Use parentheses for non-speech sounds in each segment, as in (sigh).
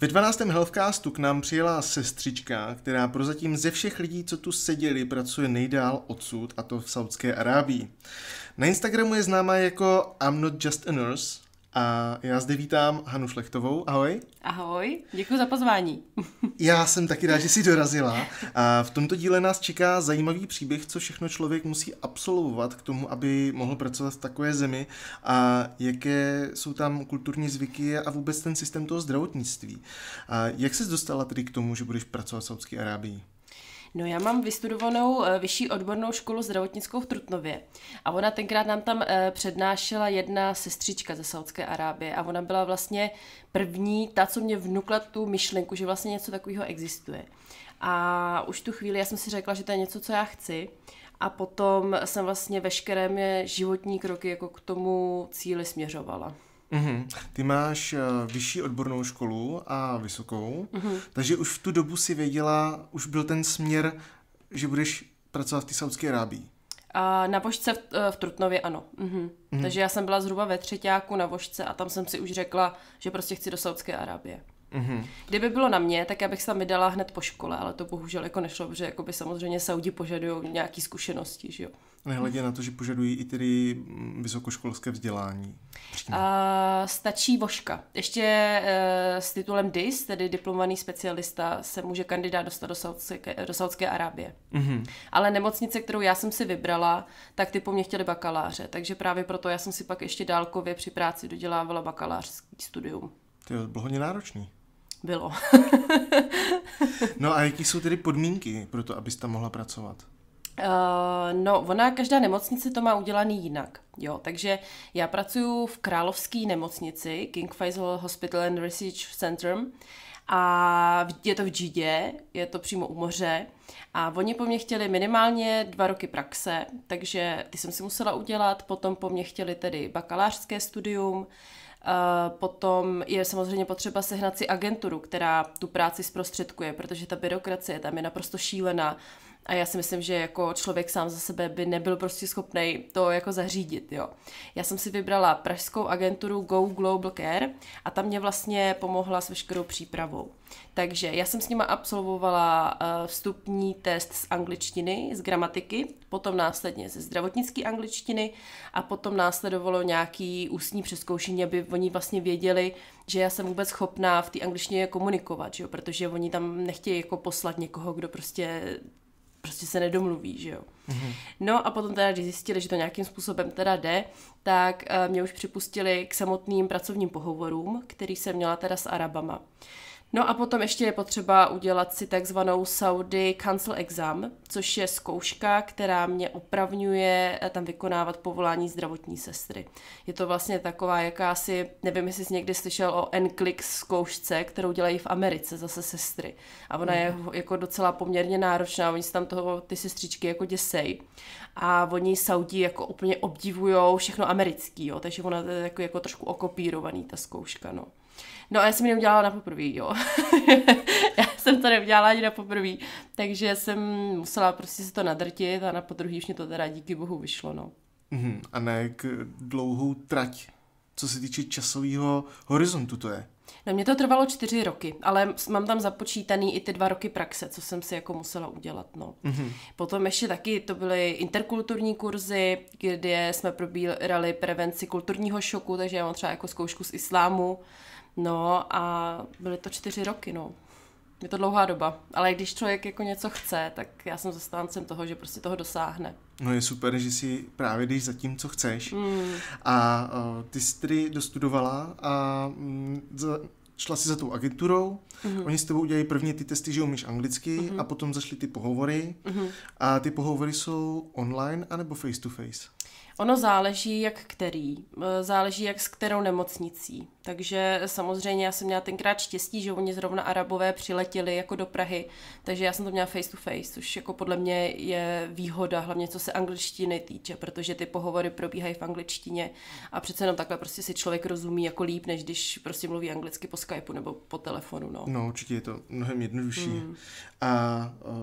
Ve 12. Healthcastu k nám přijela sestřička, která prozatím ze všech lidí, co tu seděli, pracuje nejdál odsud, a to v Saudské Arábii. Na Instagramu je známa jako I'm not just a nurse a já zde vítám Hanu Šlechtovou. Ahoj. Ahoj, děkuji za pozvání. (laughs) já jsem taky rád, že jsi dorazila. A v tomto díle nás čeká zajímavý příběh, co všechno člověk musí absolvovat k tomu, aby mohl pracovat v takové zemi a jaké jsou tam kulturní zvyky a vůbec ten systém toho zdravotnictví. A jak jsi dostala tedy k tomu, že budeš pracovat v Saudské Arábii? No já mám vystudovanou eh, vyšší odbornou školu zdravotnickou v Trutnově a ona tenkrát nám tam eh, přednášela jedna sestřička ze Saudské Arábie a ona byla vlastně první, ta, co mě vnukla tu myšlenku, že vlastně něco takového existuje. A už tu chvíli já jsem si řekla, že to je něco, co já chci a potom jsem vlastně veškeré mě životní kroky jako k tomu cíli směřovala. Mm-hmm. Ty máš eh, vyšší odbornou školu a vysokou, mm-hmm. takže už v tu dobu si věděla, už byl ten směr, že budeš pracovat v té Saudské Arábii. A na vožce v, eh, v Trutnově ano. Mm-hmm. Takže já jsem byla zhruba ve třetíku na vožce a tam jsem si už řekla, že prostě chci do Saudské Arábie. Mm-hmm. Kdyby bylo na mě, tak já bych se tam vydala hned po škole, ale to bohužel jako nešlo, protože by samozřejmě Saudi požadují nějaké zkušenosti, že jo. Nehledě na to, že požadují i tedy mm, vysokoškolské vzdělání. A, stačí voška. Ještě e, s titulem DIS, tedy diplomovaný specialista, se může kandidát dostat do Saudské, do Saudské Arábie. Mm-hmm. Ale nemocnice, kterou já jsem si vybrala, tak ty po mně chtěli bakaláře. Takže právě proto já jsem si pak ještě dálkově při práci dodělávala bakalářský studium. To je bylo hodně náročný. Bylo. (laughs) no a jaký jsou tedy podmínky pro to, abys tam mohla pracovat? Uh, no, ona, každá nemocnice to má udělaný jinak. Jo, takže já pracuji v královské nemocnici King Faisal Hospital and Research Center, a je to v Džidě, je to přímo u moře a oni po mně chtěli minimálně dva roky praxe, takže ty jsem si musela udělat, potom po mně chtěli tedy bakalářské studium, eh, Potom je samozřejmě potřeba sehnat si agenturu, která tu práci zprostředkuje, protože ta byrokracie tam je naprosto šílená. A já si myslím, že jako člověk sám za sebe by nebyl prostě schopný to jako zařídit, jo. Já jsem si vybrala pražskou agenturu Go Global Care a tam mě vlastně pomohla s veškerou přípravou. Takže já jsem s nima absolvovala eh, vstupní test z angličtiny, z gramatiky, potom následně ze zdravotnické angličtiny a potom následovalo nějaký ústní přeskoušení, aby oni vlastně věděli, že já jsem vůbec schopná v té angličtině komunikovat, že jo? protože oni tam nechtějí jako poslat někoho, kdo prostě prostě se nedomluví, že jo. Mm-hmm. No a potom teda, když zjistili, že to nějakým způsobem teda jde, tak eh, mě už připustili k samotným pracovním pohovorům, který jsem měla teda s Arabama. No a potom ještě je potřeba udělat si takzvanou Saudi Council Exam, což je zkouška, která mě opravňuje eh, tam vykonávat povolání zdravotní sestry. Je to vlastně taková jakási, nevím, jestli jsi někdy slyšel o NCLIX zkoušce, kterou dělají v Americe zase sestry. A ona je mhm. jako docela poměrně náročná, oni se tam toho, ty sestřičky jako děsej. A oni Saudi jako úplně obdivují všechno americký, jo, takže ona je jako, jako trošku okopírovaný ta zkouška, no. No a já jsem ji neudělala na poprvé, jo. (laughs) já jsem to neudělala ani na poprvé, takže jsem musela prostě se to nadrtit a na podruhý už mě to teda díky bohu vyšlo, no. Mm-hmm. A ne k dlouhou trať, co se týče časového horizontu to je. No mě to trvalo čtyři roky, ale mám tam započítaný i ty dva roky praxe, co jsem si jako musela udělat, no. Mm-hmm. Potom ještě taky to byly interkulturní kurzy, kde jsme probírali prevenci kulturního šoku, takže já mám třeba jako zkoušku z islámu, No a byly to čtyři roky, no. Je to dlouhá doba, ale když člověk jako něco chce, tak já jsem zastáncem toho, že prostě toho dosáhne. No je super, že si právě jdeš za tím, co chceš. Mm. A uh, ty jsi tedy dostudovala a mm, za, šla si za tou agenturou, mm oni s tebou udělají první ty testy, že umíš anglicky mm a potom zašli ty pohovory. mm A ty pohovory jsou online anebo face to face? Ono záleží, jak který. Eh, záleží, jak s kterou nemocnicí. Takže samozřejmě já jsem měla tenkrát štěstí, že oni zrovna Arabové přiletěli jako do Prahy, takže já jsem to měla face to face, což jako podle mě je výhoda, hlavně co se angličtiny týče, protože ty pohovory probíhají v angličtině a přece jenom takhle prostě si člověk rozumí jako líp, než když prostě mluví anglicky po Skypeu nebo po telefonu. No, no určitě je to mnohem jednodušší. Hmm. A uh,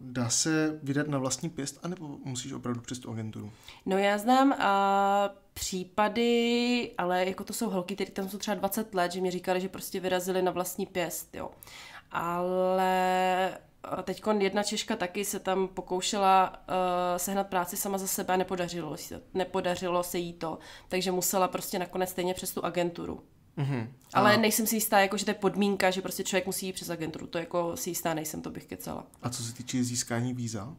dá se vydat na vlastní pěst, anebo musíš opravdu přes tu agenturu? No já znám a případy, ale jako to jsou holky, které tam jsou třeba 20 let, že mi říkali, že prostě vyrazili na vlastní pěst, jo. Ale teď jedna Češka taky se tam pokoušela uh, sehnat práci sama za sebe a nepodařilo, se, nepodařilo se jí to, takže musela prostě nakonec stejně přes tu agenturu. Mm-hmm. Ale a... nejsem si jistá, jako, že to je podmínka, že prostě člověk musí jít přes agenturu, to jako si jistá nejsem, to bych kecala. A co se týče získání víza?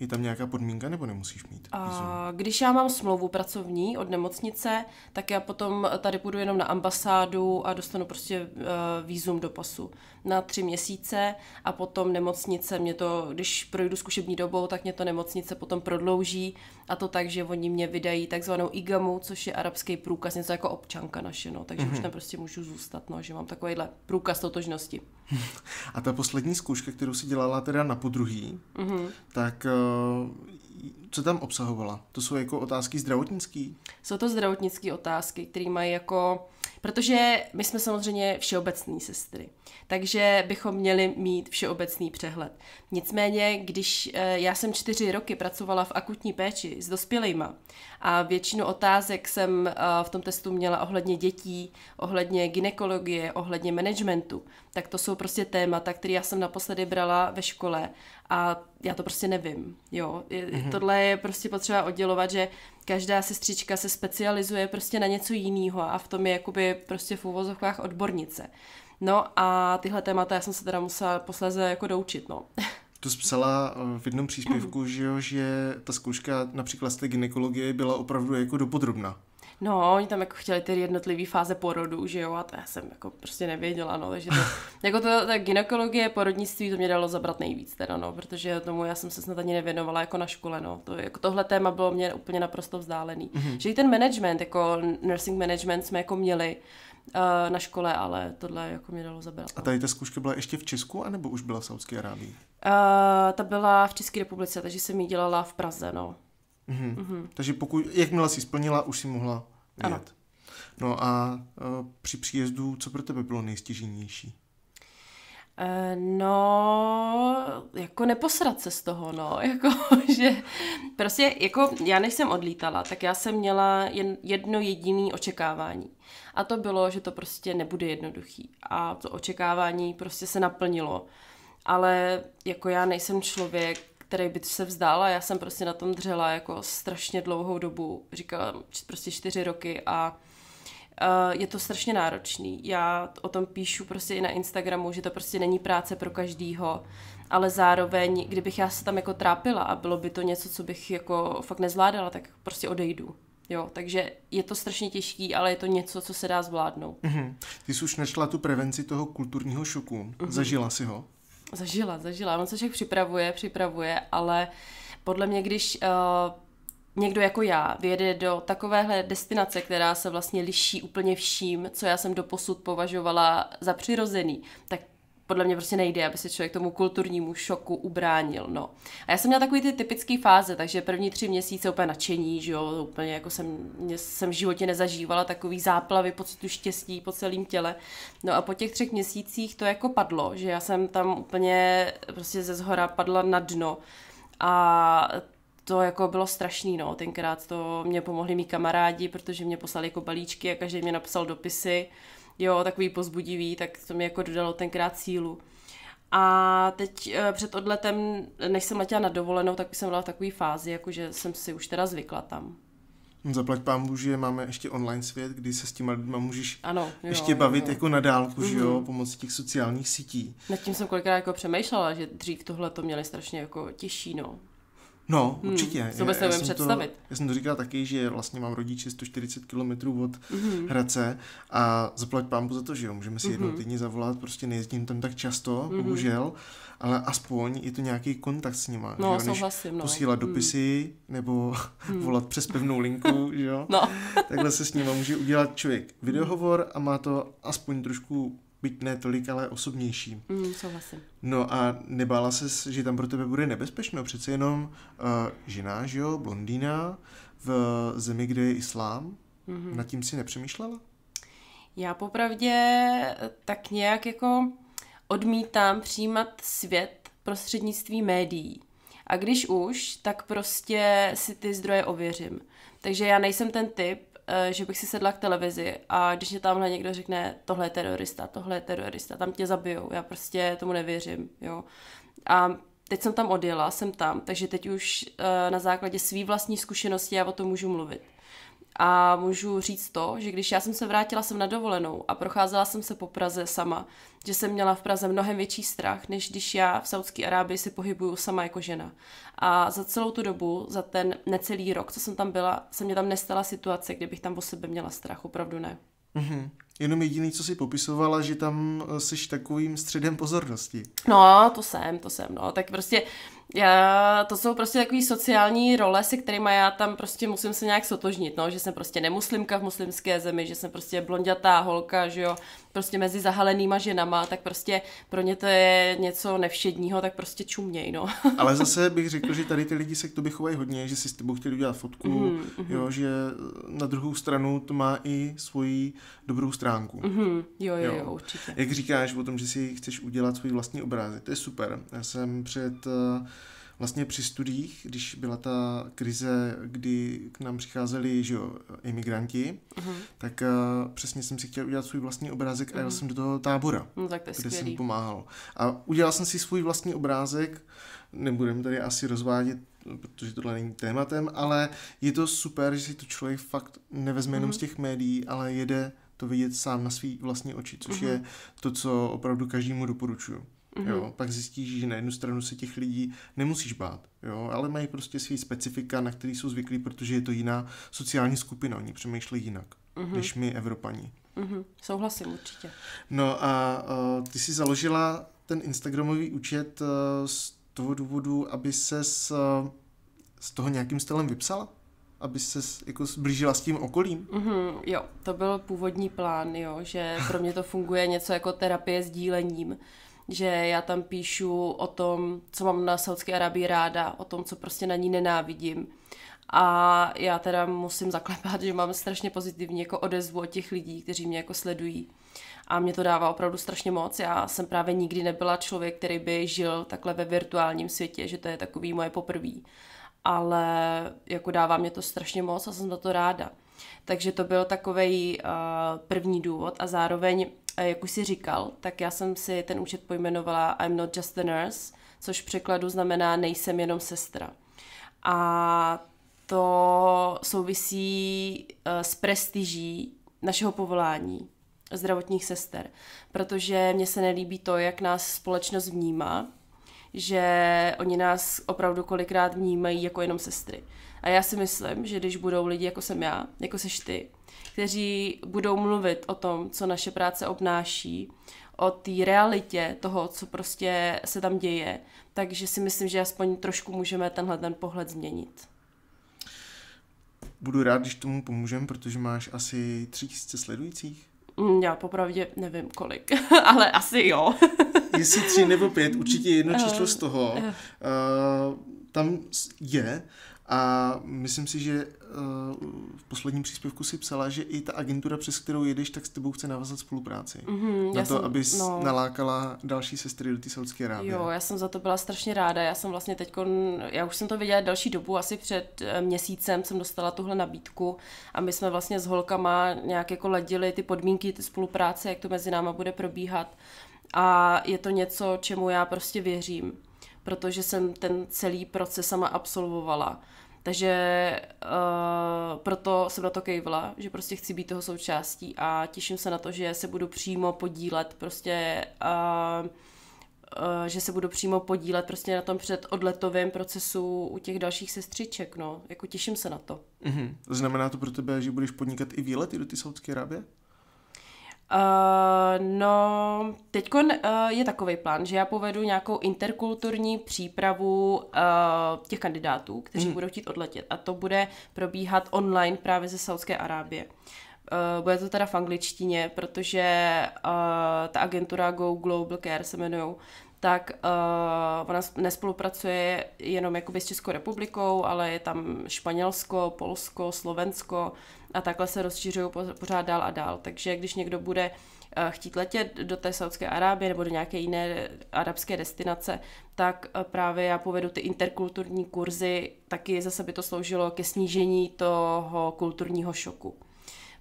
Je tam nějaká podmínka nebo nemusíš mít? A, když já mám smlouvu pracovní od nemocnice, tak já potom tady půjdu jenom na ambasádu a dostanu prostě uh, eh, výzum do pasu na tři měsíce a potom nemocnice mě to, když projdu zkušební dobou, tak mě to nemocnice potom prodlouží a to tak, že oni mě vydají takzvanou IGAMu, což je arabský průkaz, něco jako občanka naše, no, takže mm-hmm. už mhm. tam prostě můžu zůstat, no, že mám takovýhle průkaz totožnosti. (laughs) A ta poslední zkouška, kterou si dělala teda na podruhý, mm-hmm. tak uh, Oh. co tam obsahovala? To jsou jako otázky zdravotnické? Jsou to zdravotnické otázky, které mají jako... Protože my jsme samozřejmě všeobecné sestry, takže bychom měli mít všeobecný přehled. Nicméně, když eh, já jsem čtyři roky pracovala v akutní péči s dospělejma a většinu otázek jsem eh, v tom testu měla ohledně dětí, ohledně ginekologie, ohledně managementu, tak to jsou prostě témata, které já jsem naposledy brala ve škole a já to prostě nevím. Jo, mm-hmm tohle je prostě potřeba oddělovat, že každá sestřička se specializuje prostě na něco jiného a v tom je jakoby prostě v úvozovkách odbornice. No a tyhle témata já jsem se teda musela posléze jako doučit, no. (laughs) To jsi psala eh, v jednom příspěvku, že jo, že ta zkouška například z té gynekologie byla opravdu jako dopodrobná. No, oni tam jako chtěli ty jednotlivé fáze porodu, že jo, a to já jsem jako prostě nevěděla, no, takže to, (laughs) jako to, ta ginekologie, porodnictví, to mě dalo zabrat nejvíc teda, no, protože tomu já jsem se snad ani nevěnovala jako na škole, no, to, jako tohle téma bylo mě úplně naprosto vzdálený. Mm-hmm. Že i ten management, jako nursing management jsme jako měli, eh, na škole, ale tohle jako mě dalo zabrat. A no. tady ta zkouška byla ještě v Česku, anebo už byla v Saudské Arábii? Uh, eh, ta byla v České republice, takže jsem ji dělala v Praze, no. Mhm. Mhm. Takže pokud, jakmile jsi splnila, už si mohla vyjet. Ano. No a uh, při příjezdu, co pro tebe bylo nejstěžnější? E, no, jako neposrat se z toho, no, (laughs) jako, že prostě, jako já než jsem odlítala, tak já jsem měla jen, jedno jediné očekávání. A to bylo, že to prostě nebude jednoduchý. A to očekávání prostě se naplnilo. Ale jako já nejsem člověk, který by se vzdála. Já jsem prostě na tom dřela jako strašně dlouhou dobu, říkala prostě čtyři roky a e, je to strašně náročný. Já o tom píšu prostě i na Instagramu, že to prostě není práce pro každýho, ale zároveň, kdybych já se tam jako trápila a bylo by to něco, co bych jako fakt nezvládala, tak prostě odejdu. Jo, takže je to strašně těžký, ale je to něco, co se dá zvládnout. Mm-hmm. Ty jsi už našla tu prevenci toho kulturního šoku, mm-hmm. zažila si ho? Zažila, zažila. On se však připravuje, připravuje, ale podle mě, když uh, někdo jako já vyjede do takovéhle destinace, která se vlastně liší úplně vším, co já jsem doposud považovala za přirozený, tak podle mě prostě nejde, aby se člověk tomu kulturnímu šoku ubránil, no. A já jsem měla takový ty typické fáze, takže první tři měsíce úplně nadšení, že jo, úplně jako jsem, mě, jsem v životě nezažívala takový záplavy pocitu štěstí po celém těle. No a po těch třech měsících to jako padlo, že já jsem tam úplně prostě ze zhora padla na dno a to jako bylo strašný, no, tenkrát to mě pomohli mý kamarádi, protože mě poslali jako balíčky a každý mě napsal dopisy, jo, takový pozbudivý, tak to mi jako dodalo tenkrát sílu. A teď eh, před odletem, než jsem letěla na dovolenou, tak jsem byla v takové fázi, jakože jsem si už teda zvykla tam. Zaplať pán že máme ještě online svět, kdy se s těma lidma můžeš ano, jo, ještě bavit jo. jako na dálku, mm-hmm. že jo, mhm. pomocí těch sociálních sítí. Nad tím jsem kolikrát jako přemýšlela, že dřív tohle to měli strašně jako těžší, no. No, hmm, určitě. Co vůbec nevím představit. To, já jsem to říkal taky, že vlastně mám rodiče 140 km od mm-hmm. Hradce a zaplať pámu za to, že jo, můžeme si mm-hmm. jednou mhm. týdně zavolat, prostě nejezdím tam tak často, mm-hmm. bohužel, ale aspoň je to nějaký kontakt s nima. No, že souhlasím, no. Posílat mhm. dopisy mm. nebo mm. (laughs) volat přes pevnou linku, že jo. No. Takhle se s nima může udělat člověk mhm. videohovor a má to aspoň trošku byť ne tolik, ale osobnější. Mm, souhlasím. No a nebála se, že tam pro tebe bude nebezpečno, no přece jenom uh, žena, že jo, blondýna v zemi, kde je islám, mm-hmm. nad tím si nepřemýšlela? Já popravdě eh, tak nějak jako odmítám přijímat svět prostřednictvím médií. A když už, tak prostě si ty zdroje ověřím. Takže já nejsem ten typ, Eh, že bych si sedla k televizi a když mě tamhle někdo řekne, tohle je terorista, tohle je terorista, tam tě zabijou, já prostě tomu nevěřím, jo. A teď jsem tam odjela, jsem tam, takže teď už eh, na základě svý vlastní zkušenosti já o tom můžu mluvit. A můžu říct to, že když já jsem se vrátila sem na dovolenou a procházela jsem se po Praze sama, že jsem měla v Praze mnohem větší strach, než když já v Saudské Arábii se pohybuju sama jako žena. A za celou tu dobu, za ten necelý rok, co jsem tam byla, se mě tam nestala situace, kde bych tam o sebe měla strach, opravdu ne. Mm-hmm. Jenom jediný, co si popisovala, že tam jsi eh, takovým středem pozornosti. No, to jsem, to jsem, no. Tak prostě já, to jsou prostě takové sociální role, se kterými já tam prostě musím se nějak sotožnit, no. Že jsem prostě nemuslimka v muslimské zemi, že jsem prostě blondětá holka, že jo. Prostě mezi zahalenýma ženama, tak prostě pro ně to je něco nevšedního, tak prostě čuměj, no. (laughs) Ale zase bych řekl, že tady ty lidi se k tobě chovají hodně, že si s tebou chtěli udělat fotku, mm, mm-hmm. jo, že eh, na druhou stranu to má i svoji dobrou stranu stránku. Mm-hmm. Jo, jo, jo, jo, určitě. Jak říkáš o tom, že si chceš udělat svůj vlastní obrázek, to je super. Já jsem před eh, vlastně při studiích, když byla ta krize, kdy k nám přicházeli že jo, imigranti, mm-hmm. tak eh, přesně jsem si chtěl udělat svůj vlastní obrázek mm-hmm. a jel mhm. jsem do toho tábora, no, tak to kde skvělý. jsem pomáhal. A udělal jsem si svůj vlastní obrázek, nebudeme tady asi rozvádět, protože tohle není tématem, ale je to super, že si to člověk fakt nevezme mm-hmm. jenom mhm. z těch médií, ale jede to vidět sám na svý vlastní oči, což mm-hmm. je mhm. to, co opravdu každému doporučuju. Mm-hmm. Jo, pak zjistíš, že na jednu stranu se těch lidí nemusíš bát, jo, ale mají prostě svý specifika, na který jsou zvyklí, protože je to jiná sociální skupina, oni přemýšlejí jinak, mm-hmm. než my Evropani. Mm-hmm. Souhlasím určitě. No a uh, ty jsi založila ten Instagramový účet uh, z toho důvodu, aby se s, uh, e, z toho nějakým stylem vypsala? aby se jako zblížila s tím okolím? Mm-hmm, jo, to byl původní plán, jo, že pro mě to funguje něco jako terapie s dílením, že já tam píšu o tom, co mám na Saudské Arabii ráda, o tom, co prostě na ní nenávidím. A já teda musím zaklepat, že mám strašně pozitivní jako odezvu od těch lidí, kteří mě jako sledují. A mě to dává opravdu strašně moc. Já jsem právě nikdy nebyla člověk, který by žil takhle ve virtuálním světě, že to je takový moje poprvé ale jako dává mě to strašně moc a jsem za to ráda. Takže to byl takový uh, eh, první důvod a zároveň, uh, jak už si říkal, tak já jsem si ten účet pojmenovala I'm not just a nurse, což v překladu znamená nejsem jenom sestra. A to souvisí uh, s prestiží našeho povolání zdravotních sester, protože mně se nelíbí to, jak nás společnost vnímá že oni nás opravdu kolikrát vnímají jako jenom sestry. A já si myslím, že když budou lidi jako jsem já, jako seš ty, kteří budou mluvit o tom, co naše práce obnáší, o té realitě toho, co prostě se tam děje, takže si myslím, že aspoň trošku můžeme tenhle ten pohled změnit. Budu rád, když tomu pomůžem, protože máš asi 300 sledujících. Mm, já popravdě nevím kolik, (laughs) ale asi jo. (laughs) Jestli tři nebo pět, určitě jedno číslo eh, z toho. Uh, tam je a myslím si, že eh, v posledním příspěvku si psala, že i ta agentura, přes kterou jedeš, tak s tebou chce navazat spolupráci. Mm-hmm, na to, jsem, abys no. nalákala další sestry do té Saudské Arábie. Jo, já jsem za to byla strašně ráda. Já jsem vlastně teď, já už jsem to viděla další dobu, asi před eh, měsícem jsem dostala tuhle nabídku a my jsme vlastně s holkama nějak jako ladili ty podmínky, ty spolupráce, jak to mezi náma bude probíhat. A je to něco, čemu já prostě věřím protože jsem ten celý proces sama absolvovala. Takže uh, proto jsem na to kejvla, že prostě chci být toho součástí a těším se na to, že se budu přímo podílet prostě uh, uh, že se budu přímo podílet prostě na tom předodletovém procesu u těch dalších sestřiček, no. Jako těším se na to. Mm-hmm. Znamená to pro tebe, že budeš podnikat i výlety do ty Saudské Arábie? Uh, no, teď uh, eh, je takový plán, že já povedu nějakou interkulturní přípravu uh, těch kandidátů, kteří mm. budou chtít odletět. A to bude probíhat online právě ze Saudské Arábie. Uh, bude to teda v angličtině, protože uh, ta agentura Go Global Care se jmenují, tak uh, ona nespolupracuje jenom jakoby s Českou republikou, ale je tam Španělsko, Polsko, Slovensko, a takhle se rozšiřují pořád dál a dál. Takže když někdo bude eh, chtít letět do té Saudské Arábie nebo do nějaké jiné arabské destinace, tak eh, právě já povedu ty interkulturní kurzy, taky zase by to sloužilo ke snížení toho kulturního šoku.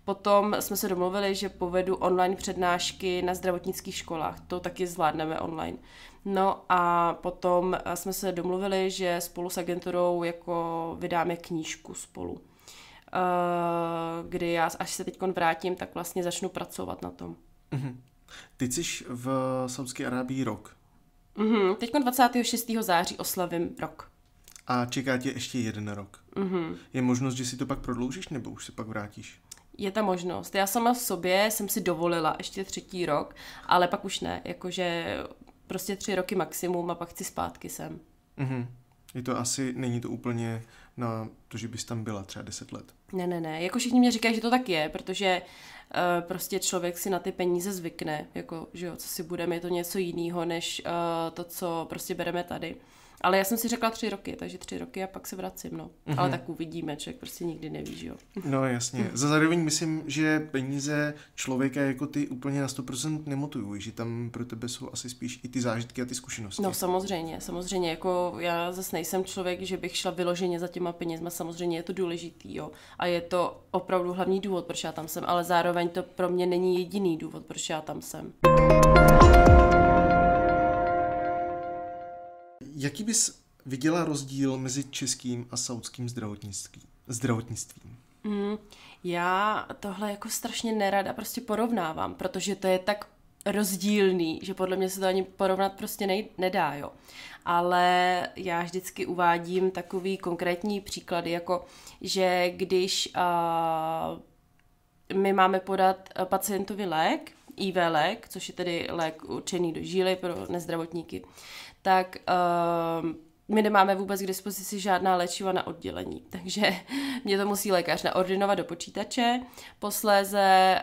Potom jsme se domluvili, že povedu online přednášky na zdravotnických školách. To taky zvládneme online. No a potom eh, jsme se domluvili, že spolu s agenturou jako vydáme knížku spolu. Eh, kdy já, až se teď vrátím, tak vlastně začnu pracovat na tom. Mm-hmm. Ty jsi v Saudské Arábii rok. Mm-hmm. Teď 26. září oslavím rok. A čeká tě ještě jeden rok. Mm-hmm. Je možnost, že si to pak prodloužíš, nebo už se pak vrátíš? Je ta možnost. Já sama v sobě jsem si dovolila ještě třetí rok, ale pak už ne. Jakože prostě tři roky maximum a pak chci zpátky sem. Mm-hmm. Je to asi, není to úplně na to, že bys tam byla třeba 10 let. Ne, ne, ne. Jako všichni mě říkají, že to tak je, protože uh, prostě člověk si na ty peníze zvykne. Jako, že jo, co si budeme, je to něco jiného, než uh, to, co prostě bereme tady. Ale já jsem si řekla tři roky, takže tři roky a pak se vracím, no. Mm-hmm. Ale tak uvidíme, člověk prostě nikdy neví, že jo. No jasně. Mhm. Za zároveň myslím, že peníze člověka jako ty úplně na 100% nemotují, že tam pro tebe jsou asi spíš i ty zážitky a ty zkušenosti. No samozřejmě, samozřejmě, jako já zase nejsem člověk, že bych šla vyloženě za těma penězma, samozřejmě je to důležitý, jo. A je to opravdu hlavní důvod, proč já tam jsem, ale zároveň to pro mě není jediný důvod, proč já tam jsem. Jaký bys viděla rozdíl mezi českým a saudským zdravotnictvím? zdravotnictvím? Mm, já tohle jako strašně nerada prostě porovnávám, protože to je tak rozdílný, že podle mě se to ani porovnat prostě nej- nedá, jo. Ale já vždycky uvádím takový konkrétní příklady, jako že když a, my máme podat pacientovi lék, IV lék, což je tedy lék určený do žíly pro nezdravotníky, tak uh, my nemáme vůbec k dispozici žádná léčiva na oddělení, (laughs) takže mě to musí lékař naordinovat do počítače. Posléze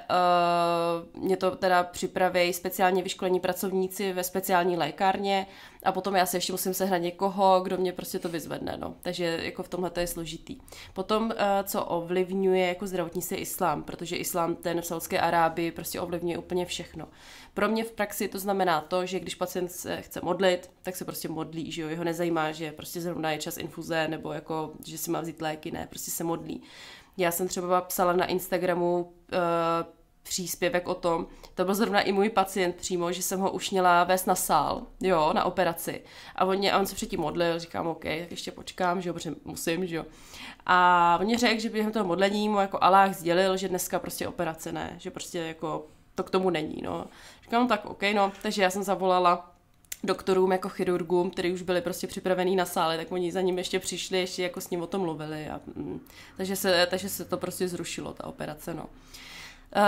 uh, mě to teda připraví speciálně vyškolení pracovníci ve speciální lékárně a potom já se ještě musím sehnat někoho, kdo mě prostě to vyzvedne. No. Takže jako v tomhle to je složitý. Potom, uh, co ovlivňuje jako zdravotní se islám, protože islám ten v Saudské Arábii prostě ovlivňuje úplně všechno. Pro mě v praxi to znamená to, že když pacient se chce modlit, tak se prostě modlí, že jo, jeho nezajímá, že prostě zrovna je čas infuze nebo jako, že si má vzít léky, ne, prostě se modlí. Já jsem třeba psala na Instagramu uh, příspěvek o tom, to byl zrovna i můj pacient přímo, že jsem ho už měla vést na sál, jo, na operaci. A on, mě, a on se předtím modlil, říkám, OK, tak ještě počkám, že jo, protože musím, že jo. A on mě řekl, že během toho modlení mu jako Aláh sdělil, že dneska prostě operace ne, že prostě jako to k tomu není, no. Říkám, no tak OK, no. Takže já jsem zavolala doktorům jako chirurgům, kteří už byli prostě připravení na sále, tak oni za ním ještě přišli, ještě jako s ním o tom mluvili. A, mm, takže, se, takže se to prostě zrušilo, ta operace, no.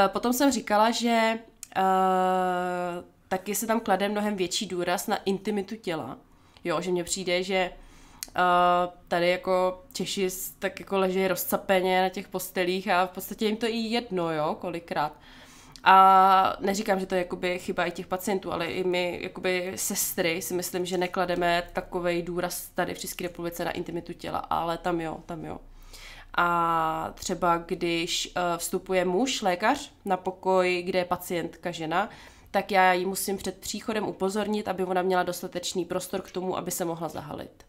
E, potom jsem říkala, že e, taky se tam klade mnohem větší důraz na intimitu těla. Jo, že mně přijde, že eh, tady jako Češi tak jako leží rozcapeně na těch postelích a v podstatě jim to i jedno, jo, kolikrát. A neříkám, že to je jakoby chyba i těch pacientů, ale i my, jakoby sestry, si myslím, že neklademe takovej důraz tady v České republice na intimitu těla, ale tam jo, tam jo. A třeba když eh, vstupuje muž, lékař, na pokoj, kde je pacientka žena, tak já ji musím před příchodem upozornit, aby ona měla dostatečný prostor k tomu, aby se mohla zahalit.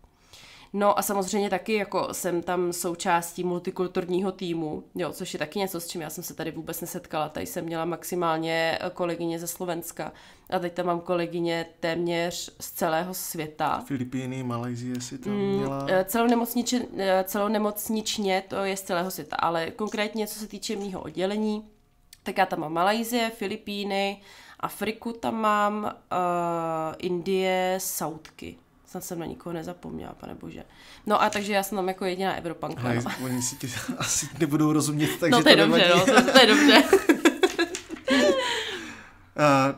No a samozřejmě taky jako jsem tam součástí multikulturního týmu, jo, což je taky něco, s čím já jsem se tady vůbec nesetkala. Tady jsem měla maximálně eh, kolegyně ze Slovenska a teď tam mám kolegyně téměř z celého světa. Filipíny, Malajzie si tam mm, měla. Mm, eh, celou, nemocnič, eh, celou nemocničně to je z celého světa, ale konkrétně co se týče mýho oddělení, tak já tam mám Malajzie, Filipíny, Afriku tam mám, uh, Indie, Saudky. Snad jsem na nikoho nezapomněla, pane bože. No a takže já jsem tam jako jediná Evropanka. Ale no. (laughs) oni si ti (laughs) asi nebudou rozumět, takže no, to, je to dobře, no, to, to je dobře. Uh, (laughs)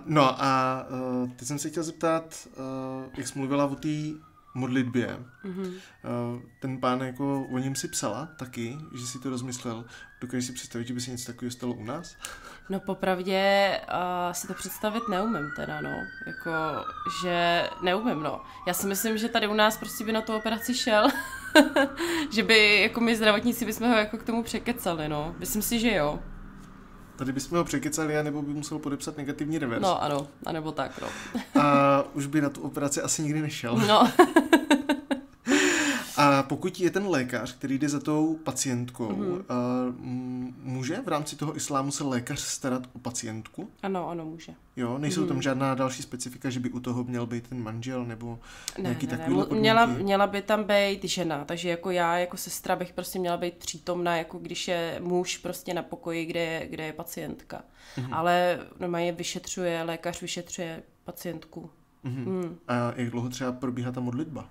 no a uh, teď jsem se chtěl zeptat, uh, jak jsi mluvila o té modlitbě. Mm-hmm. Ten pán jako o něm si psala taky, že si to rozmyslel. Dokážeš si představit, že by se něco takového stalo u nás? (laughs) No popravdě uh, si to představit neumím teda, no. Jako, že neumím, no. Já si myslím, že tady u nás prostě by na tu operaci šel. (laughs) že by, jako my zdravotníci, bychom ho jako k tomu překecali, no. Myslím si, že jo. Tady bychom ho překecali, nebo by musel podepsat negativní revers. No ano, anebo tak, no. A už by na tu operaci asi nikdy nešel. No. (laughs) pokud je ten lékař, který jde za tou pacientkou, mm-hmm. může v rámci toho islámu se lékař starat o pacientku? Ano, ano, může. Jo, nejsou mm. tam mhm. žádná další specifika, že by u toho měl být ten manžel nebo ne, nějaký ne, takový ne. Měla, měla by tam být žena, takže jako já, jako sestra bych prostě měla být přítomná, jako když je muž prostě na pokoji, kde je, kde je pacientka. Mm-hmm. Ale je vyšetřuje, lékař vyšetřuje pacientku. Mm-hmm. Mm. A jak dlouho třeba probíhá ta modlitba?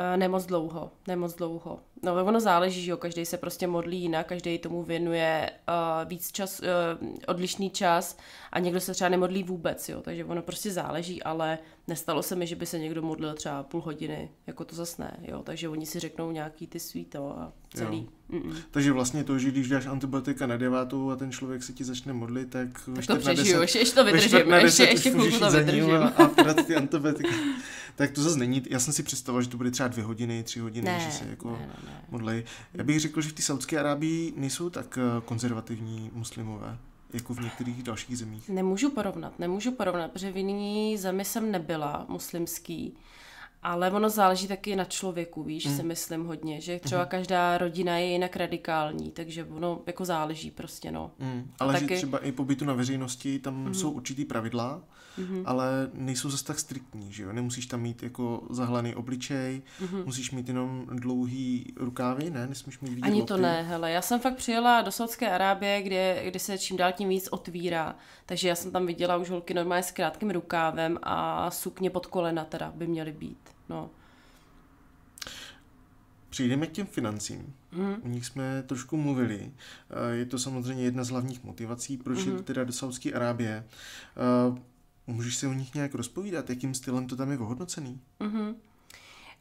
Eh, nemoc dlouho, nemoc dlouho. No, ono záleží, že jo, každý se prostě modlí jinak, každý tomu věnuje uh, víc čas, uh, odlišný čas a někdo se třeba nemodlí vůbec, jo, takže ono prostě záleží, ale nestalo se mi, že by se někdo modlil třeba půl hodiny, jako to zas ne, jo, takže oni si řeknou nějaký ty svý to a celý. Takže vlastně to, že když dáš antibiotika na devátou a ten člověk se ti začne modlit, tak... Tak to přežiju, ještě, ještě to vydržím, ještě, ještě chvilku to vydržím. A podat ty antibiotika. tak to zase není, já jsem si představoval, že to bude třeba dvě hodiny, tři hodiny, ne, že se jako modlej. Já bych řekl, že v té Saudské Arábii nejsou tak eh, konzervativní muslimové jako v některých dalších zemích? Nemůžu porovnat, nemůžu porovnat, protože v jiný zemi jsem nebyla muslimský. Ale ono záleží taky na člověku, víš, hmm. si mhm. myslím hodně, že mhm. třeba hmm. každá rodina je jinak radikální, takže ono jako záleží prostě, no. Hmm. Ale taky... že třeba i pobytu na veřejnosti, tam hmm. jsou určitý pravidla, hmm. ale nejsou zase tak striktní, že jo. Nemusíš tam mít jako zahlený obličej, hmm. musíš mít jenom dlouhý rukávy, ne? Nesmíš mít vidět Ani lopty. to ne, hele. Já jsem fakt přijela do Saudské Arábie, kde, kde se čím dál tím víc otvírá, takže já jsem tam viděla už holky normálně s krátkým rukávem a sukně pod kolena teda by měly být. No. Přijdeme k těm financím. Mm. O nich jsme trošku mluvili. Eh, je to samozřejmě jedna z hlavních motivací, proč mm. je teda do Saudské Arábie. Eh, můžeš se o nich nějak rozpovídat? Jakým stylem to tam je vohodnocený? mm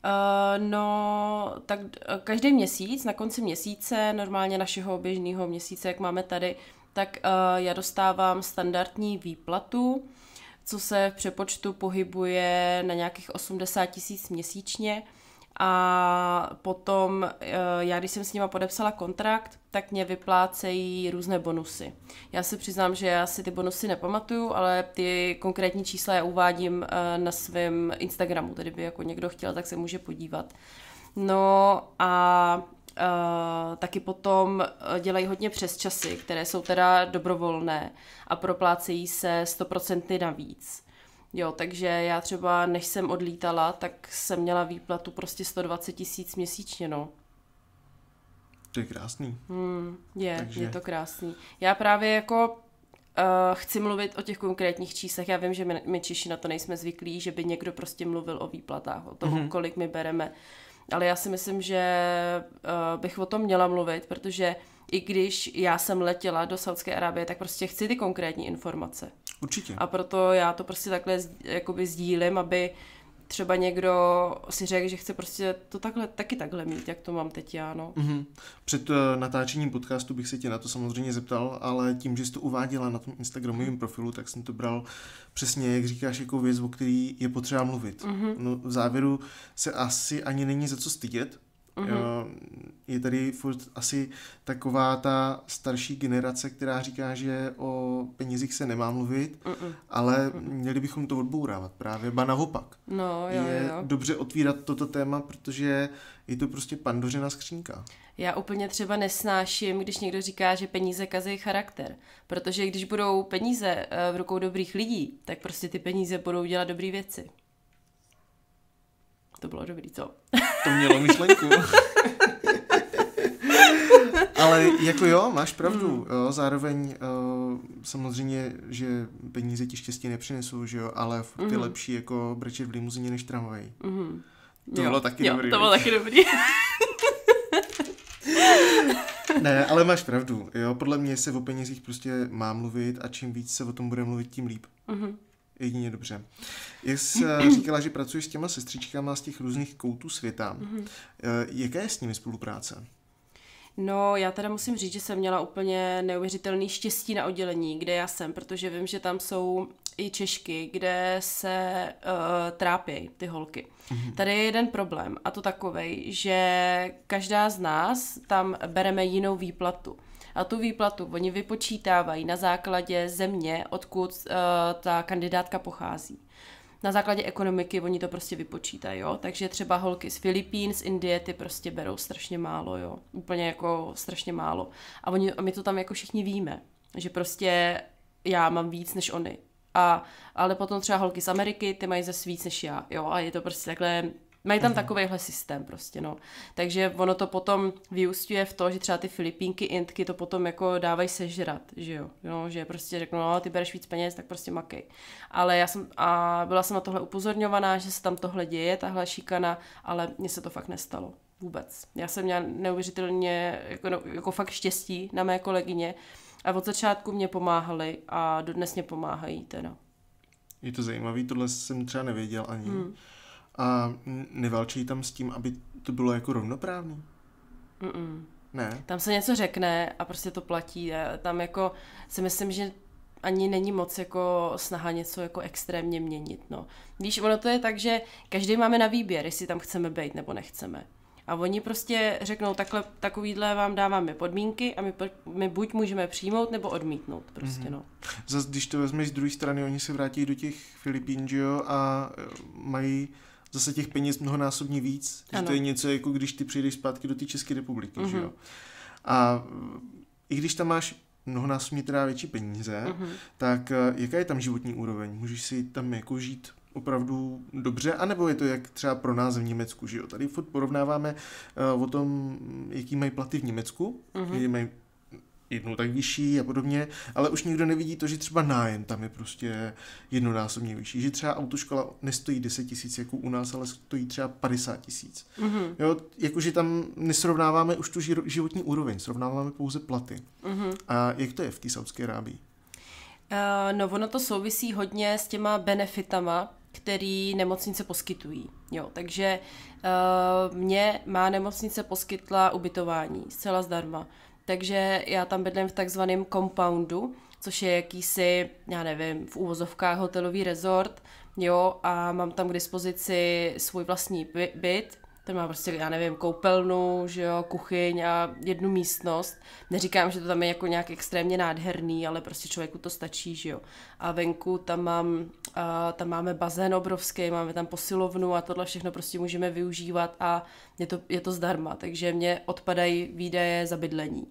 Uh, eh, no, tak každý měsíc, na konci měsíce, normálně našeho běžného měsíce, jak máme tady, tak uh, já dostávám standardní výplatu co se v přepočtu pohybuje na nějakých 80 tisíc měsíčně. A potom, eh, já když jsem s nima podepsala kontrakt, tak mě vyplácejí různé bonusy. Já se přiznám, že já si ty bonusy nepamatuju, ale ty konkrétní čísla já uvádím eh, na svém Instagramu, tedy by jako někdo chtěl, tak se může podívat. No a Eh, taky potom eh, dělají hodně přes časy, které jsou teda dobrovolné a proplácejí se 100% navíc. Jo, takže já třeba, než jsem odlítala, tak jsem měla výplatu prostě 120 tisíc měsíčně, no. To je krásný. Hmm, je, takže... je to krásný. Já právě jako Uh, chci mluvit o těch konkrétních číslech. Já vím, že my, my Češi na to nejsme zvyklí, že by někdo prostě mluvil o výplatách, o tom, mm-hmm. kolik my bereme ale já si myslím, že uh, bych o tom měla mluvit, protože i když já jsem letěla do Saudské Arábie, tak prostě chci ty konkrétní informace. Určitě. A proto já to prostě takhle jakoby sdílím, aby uh, třeba někdo si řekl, že chce prostě to takhle, taky takhle mít, jak to mám teď já, no. Mm-hmm. Před uh, natáčením podcastu bych se tě na to samozřejmě zeptal, ale tím, že jsi to uváděla na tom Instagramovém mhm. profilu, tak jsem to bral přesně, jak říkáš, jako věc, o který je potřeba mluvit. Mm-hmm. No, v závěru se asi ani není za co stydět, Mm-hmm. Je tady furt asi taková ta starší generace, která říká, že o penězích se nemá mluvit, uh-uh. ale měli bychom to odbourávat právě, ba naopak. No, jo, je jo. dobře otvírat toto téma, protože je to prostě pandořina skřínka. Já úplně třeba nesnáším, když někdo říká, že peníze kazí charakter, protože když budou peníze eh, v rukou dobrých lidí, tak prostě ty peníze budou dělat dobré věci. To bylo dobrý, co? To mělo myšlenku. (laughs) Ale jako jo, máš pravdu. Mm. Jo, zároveň uh, samozřejmě, že peníze ti štěstí nepřinesou, že jo, ale furt je mhm. lepší jako brečet v limuzině než tramvaj. Mm. To jo, bylo taky jo, dobrý. to bylo taky dobrý. (laughs) ne, ale máš pravdu. Jo, podle mě se o penězích prostě má mluvit a čím víc se o tom bude mluvit, tím líp. mm Jedině dobře. Jsi (clears throat) eh, říkala, že pracuješ s těma sestřičkama z těch různých koutů světa. Mm-hmm. Jaká je s nimi spolupráce? No, já teda musím říct, že jsem měla úplně neuvěřitelný štěstí na oddělení, kde já jsem, protože vím, že tam jsou i Češky, kde se uh, eh, trápí ty holky. Mm-hmm. Tady je jeden problém, a to takovej, že každá z nás tam bereme jinou výplatu. A tu výplatu oni vypočítávají na základě země, odkud uh, ta kandidátka pochází. Na základě ekonomiky oni to prostě vypočítají, jo. Takže třeba holky z Filipín, z Indie, ty prostě berou strašně málo, jo. Úplně jako strašně málo. A, oni, a my to tam jako všichni víme, že prostě já mám víc než oni. A, ale potom třeba holky z Ameriky, ty mají zase víc než já, jo. A je to prostě takhle Mají tam mhm. takovýhle systém prostě, no. Takže ono to potom vyústňuje v to, že třeba ty Filipínky, Intky to potom jako dávají sežrat, že jo. No, že prostě řeknou, no, ty bereš víc peněz, tak prostě makej. Ale já jsem, a byla jsem na tohle upozorňovaná, že se tam tohle děje, tahle šikana, ale mně se to fakt nestalo. Vůbec. Já jsem měla neuvěřitelně, jako, no, jako fakt štěstí na mé kolegyně a od začátku mě pomáhali a dodnes mě pomáhají teda. Je to zajímavé, tohle jsem třeba nevěděl ani. Hmm a nevalčí tam s tím, aby to bylo jako rovnoprávný? Mm-mm. Ne. Tam se něco řekne a prostě to platí. Tam jako si myslím, že ani není moc jako snaha něco jako extrémně měnit. No. Víš, ono to je tak, že každý máme na výběr, jestli tam chceme být nebo nechceme. A oni prostě řeknou, takhle, takovýhle vám dáváme podmínky a my, my buď můžeme přijmout nebo odmítnout prostě, mm-hmm. no. Zas když to vezmeš z druhé strany, oni se vrátí do těch Filipín, že jo, a e, mají zase těch peněz mnohonásobně víc. Že to je něco, jako když ty přijdeš zpátky do té České republiky, mm-hmm. že jo. Mhm. A i když tam máš mnohonásobně teda větší peníze, mm-hmm. tak eh, jaká je tam životní úroveň? Můžeš si tam jako žít opravdu dobře, anebo je to jak třeba pro nás v Německu, že jo? Tady porovnáváme uh, o tom, jaký mají platy v Německu, mm-hmm. mají jednou tak vyšší a podobně, ale už nikdo nevidí to, že třeba nájem tam je prostě jednonásobně vyšší, že třeba autoškola nestojí 10 tisíc jako u nás, ale stojí třeba 50 tisíc. Mm-hmm. Jo, jakože tam nesrovnáváme už tu životní úroveň, srovnáváme pouze platy. Mm-hmm. A jak to je v té Saudské Arábii? Uh, no ono to souvisí hodně s těma benefitama, který nemocnice poskytují. Jo, takže uh, mě má nemocnice poskytla ubytování zcela zdarma takže já tam bydlím v takzvaném compoundu, což je jakýsi, já nevím, v úvozovkách hotelový rezort, jo, a mám tam k dispozici svůj vlastní byt, ten má prostě, já nevím, koupelnu, že jo, kuchyň a jednu místnost. Neříkám, že to tam je jako nějak extrémně nádherný, ale prostě člověku to stačí, že jo. A venku tam, mám, a tam máme bazén obrovský, máme tam posilovnu a tohle všechno prostě můžeme využívat a je to, je to zdarma, takže mě odpadají výdaje za bydlení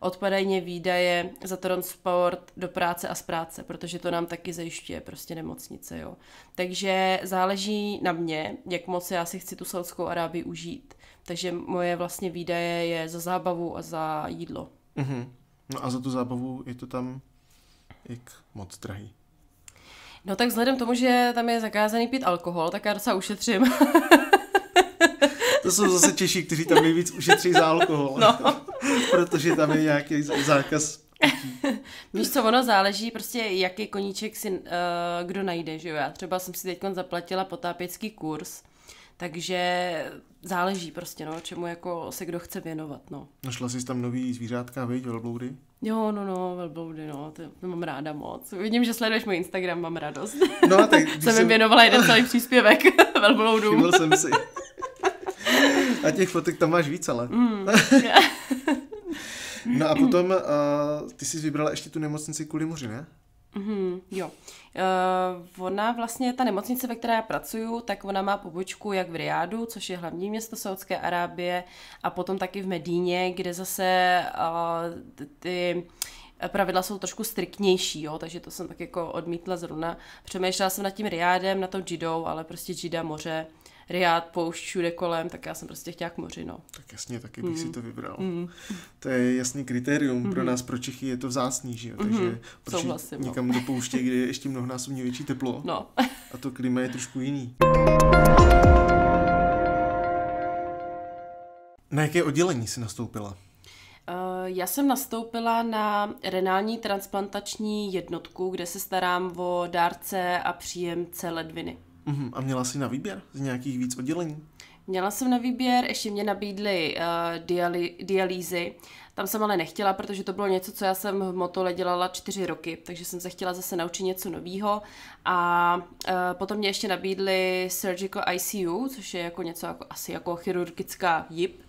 odpadají mě výdaje za transport do práce a z práce, protože to nám taky zajišťuje prostě nemocnice, jo. Takže záleží na mě, jak moc já si chci tu Saudskou Arábii užít. Takže moje vlastně výdaje je za zábavu a za jídlo. Mm-hmm. No a za tu zábavu je to tam jak moc drahý. No tak vzhledem tomu, že tam je zakázaný pít alkohol, tak já docela ušetřím. (laughs) to jsou zase Češi, kteří tam nejvíc ušetří za alkohol. No. (laughs) Protože tam je nějaký zákaz Víš co, ono záleží prostě, jaký koníček si uh, kdo najde, že jo. Já třeba jsem si teď zaplatila potápěcký kurz, takže záleží prostě, no, čemu jako se kdo chce věnovat, no. Našla jsi tam nový zvířátka, viď, velbloudy? Jo, no, no, velbloudy, no, to mám ráda moc. Vidím, že sleduješ můj Instagram, mám radost. No, tak... (laughs) jsem jim věnovala jeden celý příspěvek (laughs) velbloudům. Všiml jsem si. A těch fotek tam máš víc, ale. Mm. (laughs) no a potom uh, ty jsi vybrala ještě tu nemocnici kvůli moři, ne? Mm-hmm, jo. Uh, ona vlastně, ta nemocnice, ve které já pracuju, tak ona má pobočku jak v Riádu, což je hlavní město Saudské Arábie, a potom taky v Medíně, kde zase uh, ty pravidla jsou trošku striktnější, jo, takže to jsem tak jako odmítla zrovna. Přemýšlela jsem nad tím Riádem, na tom Jidou, ale prostě Jida moře riad, poušť všude kolem, tak já jsem prostě chtěla k moři, no. Tak jasně, taky bych mm. si to vybral. Mm. To je jasný kritérium mm. pro mm-hmm. nás, pro Čechy je to vzácný, že jo, mm-hmm. takže mm. Souhlasím, no. někam no. do pouště, kde je ještě mnohonásobně větší teplo no. a to klima je trošku jiný. Na jaké oddělení jsi nastoupila? Eh, já jsem nastoupila na renální transplantační jednotku, kde se starám o dárce a příjemce ledviny mm A měla jsi na výběr z nějakých víc oddělení? Měla jsem na výběr, ještě mě nabídly uh, eh, diali, dialýzy. Tam jsem ale nechtěla, protože to bylo něco, co já jsem v Motole dělala čtyři roky, takže jsem se chtěla zase naučit něco nového. A uh, potom mě ještě nabídli Surgical ICU, což je jako něco jako, asi jako chirurgická JIP.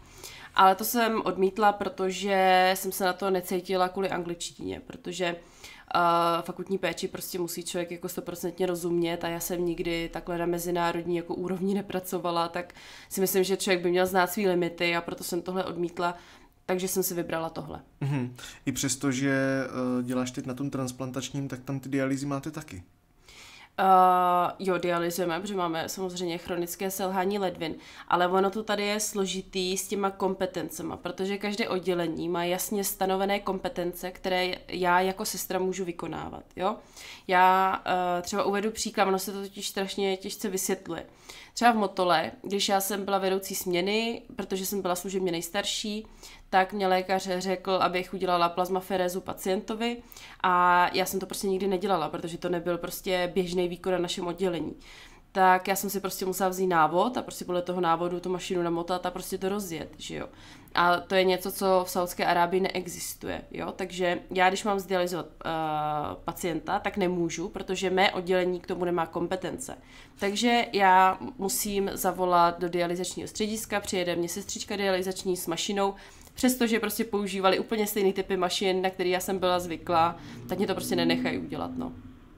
Ale to jsem odmítla, protože jsem se na to necítila kvůli angličtině, protože uh, uh, fakultní péči prostě musí člověk jako stoprocentně rozumět a já jsem nikdy takhle na mezinárodní jako úrovni nepracovala, tak si myslím, že člověk by měl znát své limity a proto jsem tohle odmítla. Takže jsem si vybrala tohle. Mm-hmm. I přesto, že uh, děláš teď na tom transplantačním, tak tam ty dialýzy máte taky. Uh, jo, dializujeme, protože máme samozřejmě chronické selhání ledvin, ale ono to tady je složitý s těma kompetencema, protože každé oddělení má jasně stanovené kompetence, které já jako sestra můžu vykonávat. Jo? Já uh, třeba uvedu příklad, ono se to totiž strašně těžce vysvětluje. Třeba v Motole, když já jsem byla vedoucí směny, protože jsem byla služebně nejstarší, tak mě lékař řekl, abych udělala plazmaferézu pacientovi a já jsem to prostě nikdy nedělala, protože to nebyl prostě běžný výkon na našem oddělení tak já jsem si prostě musela vzít návod a prostě podle toho návodu tu mašinu namotat a prostě to rozjet, že jo. A to je něco, co v Saudské Arábii neexistuje, jo. Takže já, když mám zdializovat uh, eh, pacienta, tak nemůžu, protože mé oddělení k tomu nemá kompetence. Takže já musím zavolat do dializačního střediska, přijede mě sestřička dializační s mašinou, přestože prostě používali úplně stejné typy mašin, na který já jsem byla zvyklá, tak mě to prostě nenechají udělat, no.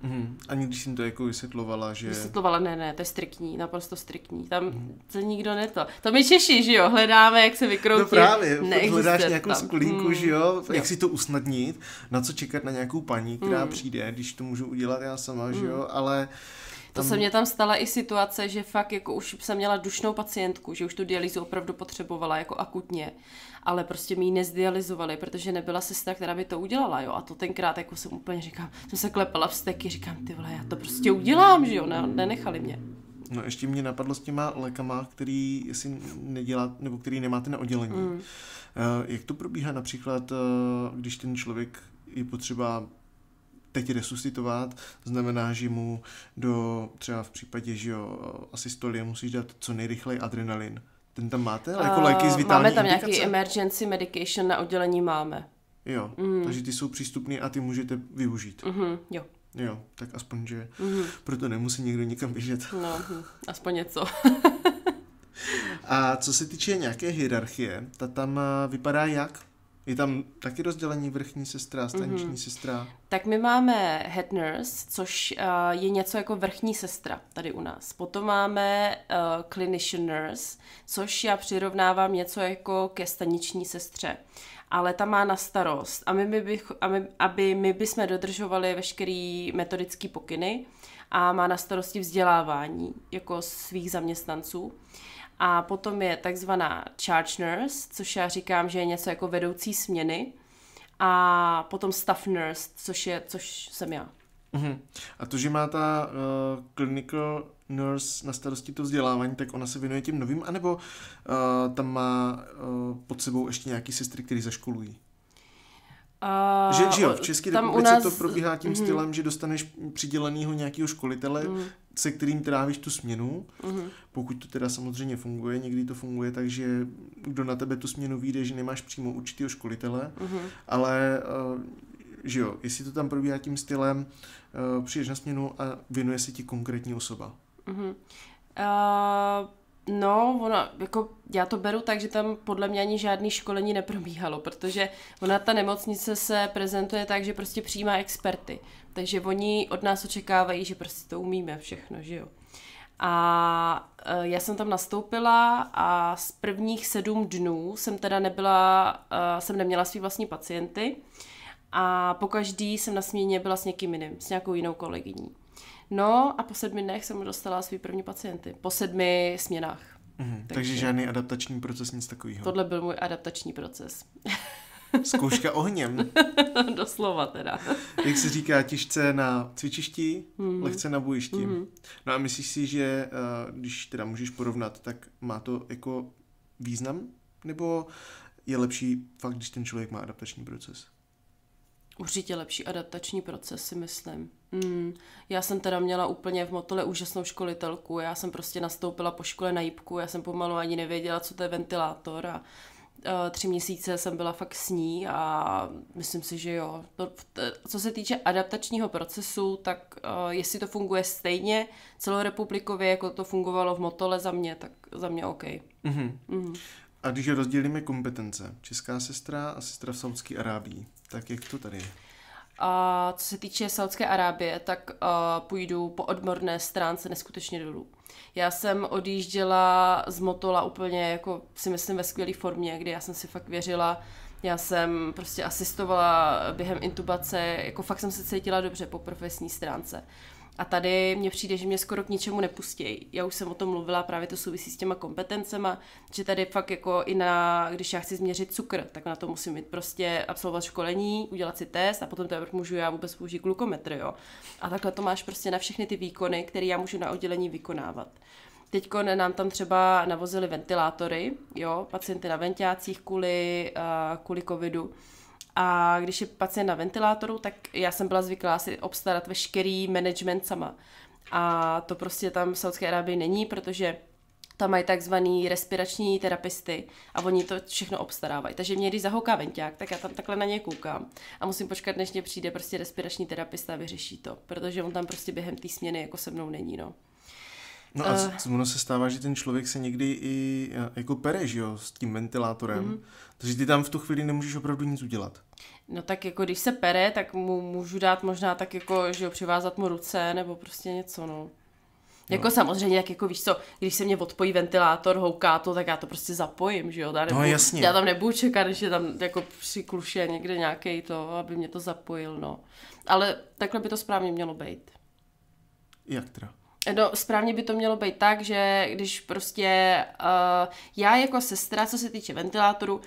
Mm-hmm. Ani když jsem to jako vysvětlovala, že... Vysvětlovala, ne, ne, to je striktní, naprosto striktní. Tam mm-hmm. se nikdo neto. To my Češi, že jo, hledáme, jak se vykroutit. No právě, hledáš nějakou tam. skulinku, mm. že jo, jak jo. si to usnadnit, na co čekat na nějakou paní, která mm. přijde, když to můžu udělat já sama, mm. že jo, mm. ale... Tam... To se mě tam stala i situace, že fakt jako už jsem měla dušnou pacientku, že už tu dialýzu opravdu potřebovala jako akutně ale prostě mi ji nezdializovali, protože nebyla sestra, která by to udělala, jo. A to tenkrát jako jsem úplně říkám, jsem se klepala v steky, říkám, ty vole, já to prostě udělám, že jo, ne, nenechali mě. No ještě mě napadlo s těma lékama, který si nedělá, nebo který nemáte na oddělení. Mm. Eh, jak to probíhá například, eh, když ten člověk je potřeba teď resuscitovat, znamená, že mu do, třeba v případě, že jo, asi 100 musíš dát co nejrychleji adrenalin. Mm ten tam máte? Jako léky z vitální Máme tam indikace? nějaký emergency medication na oddělení máme. Jo, mm. takže ty jsou přístupné a ty můžete využít. Mm-hmm, jo. Jo, tak aspoň, že mm-hmm. proto nemusí někdo nikam běžet. No, mhm, aspoň něco. (laughs) a co se týče nějaké hierarchie, ta tam eh, vypadá jak? Je tam taky rozdělení vrchní sestra, staniční mm-hmm. sestra? Tak my máme head nurse, což uh, je něco jako vrchní sestra tady u nás. Potom máme uh, clinician nurse, což já přirovnávám něco jako ke staniční sestře. Ale ta má na starost, a my, my bych, a my, aby my bychom dodržovali veškerý metodický pokyny a má na starosti vzdělávání jako svých zaměstnanců. Uh, a potom je takzvaná charge nurse, což já říkám, že je něco jako vedoucí směny. A potom staff nurse, což, je, což jsem já. Uhum. A to, že má ta uh, clinical nurse na starosti to vzdělávání, tak ona se věnuje těm novým, anebo uh, tam má uh, pod sebou ještě nějaký sestry, které zaškolují? A že, že jo, v České republice nás... to probíhá tím mm. stylem, že dostaneš přiděleného nějakého školitele, mm. se kterým trávíš tu směnu, mm. pokud to teda samozřejmě funguje, někdy to funguje tak, že kdo na tebe tu směnu vyjde, že nemáš přímo určitého školitele, mm. ale eh, že jo, jestli to tam probíhá tím stylem, eh, přijdeš na směnu a věnuje se ti konkrétní osoba. Mm. Uh No, ona, jako já to beru tak, že tam podle mě ani žádný školení neprobíhalo, protože ona, ta nemocnice se prezentuje tak, že prostě přijímá experty. Takže oni od nás očekávají, že prostě to umíme všechno, že jo. A e, já jsem tam nastoupila a z prvních sedm dnů jsem teda nebyla, e, jsem neměla svý vlastní pacienty a po každý jsem na směně byla s někým jiným, s nějakou jinou kolegyní. No a po sedmi dnech jsem už dostala svý první pacienty. Po sedmi směnách. Mm-hmm. takže, takže žádný adaptační proces, nic takového. Tohle byl můj adaptační proces. Zkouška ohněm. (laughs) Doslova teda. Jak se říká, těžce na cvičišti, mm. lehce na bojišti. Mm. No a myslíš si, že eh, když teda můžeš porovnat, tak má to jako význam? Nebo je lepší fakt, když ten člověk má adaptační proces? Určitě lepší adaptační proces si myslím. Mm, já jsem teda měla úplně v motole úžasnou školitelku. Já jsem prostě nastoupila po škole na jípku, já jsem pomalu ani nevěděla, co to je ventilátor a e, tři měsíce jsem byla fakt s ní a myslím si, že jo. To, co se týče adaptačního procesu, tak e, jestli to funguje stejně celorepublikově, jako to fungovalo v Motole za mě, tak za mě OK. Mm-hmm. Mm-hmm. A když rozdělíme kompetence, česká sestra a sestra v Saudské Arábii, tak jak to tady je? A co se týče Saudské Arábie, tak eh, půjdu po odborné stránce neskutečně dolů. Já jsem odjížděla z Motola úplně, jako si myslím, ve skvělé formě, kdy já jsem si fakt věřila. Já jsem prostě asistovala během intubace, jako fakt jsem se cítila dobře po profesní stránce. A tady mně přijde, že mě skoro k ničemu nepustějí. Já už jsem o tom mluvila, právě to souvisí s těma kompetencema, že tady fakt jako i na, když já chci změřit cukr, tak na to musím mít prostě absolvovat školení, udělat si test a potom to můžu já vůbec použít glukometr, jo. A takhle to máš prostě na všechny ty výkony, které já můžu na oddělení vykonávat. Teď nám tam třeba navozili ventilátory, jo, pacienty na ventilácích kvůli, uh, kvůli covidu. A když je pacient na ventilátoru, tak já jsem byla zvyklá si obstarat veškerý management sama. A to prostě tam v Saudské Arábii není, protože tam mají takzvaný respirační terapisty a oni to všechno obstarávají. Takže mě, když zahouká venťák, tak já tam takhle na ně koukám a musím počkat, než mě přijde prostě respirační terapista a vyřeší to, protože on tam prostě během té směny jako se mnou není, no. No a uh, ono se stává, že ten člověk se někdy i eh, jako pere, že jo, s tím ventilátorem. Uh-huh. Takže ty tam v tu chvíli nemůžeš opravdu nic udělat. No tak jako když se pere, tak mu můžu dát možná tak jako, že jo, přivázat mu ruce nebo prostě něco, no. no. Jako no. samozřejmě, tak jako víš co, když se mě odpojí ventilátor, houká to, tak já to prostě zapojím, že jo? Já no, nebudu, no jasně. Já tam nebudu čekat, když je tam jako přikluše někde nějaký to, aby mě to zapojil, no. Ale takhle by to správně mělo být. Jak teda? no, správně by to mělo být tak, že když prostě uh, já jako sestra, co se týče ventilátoru,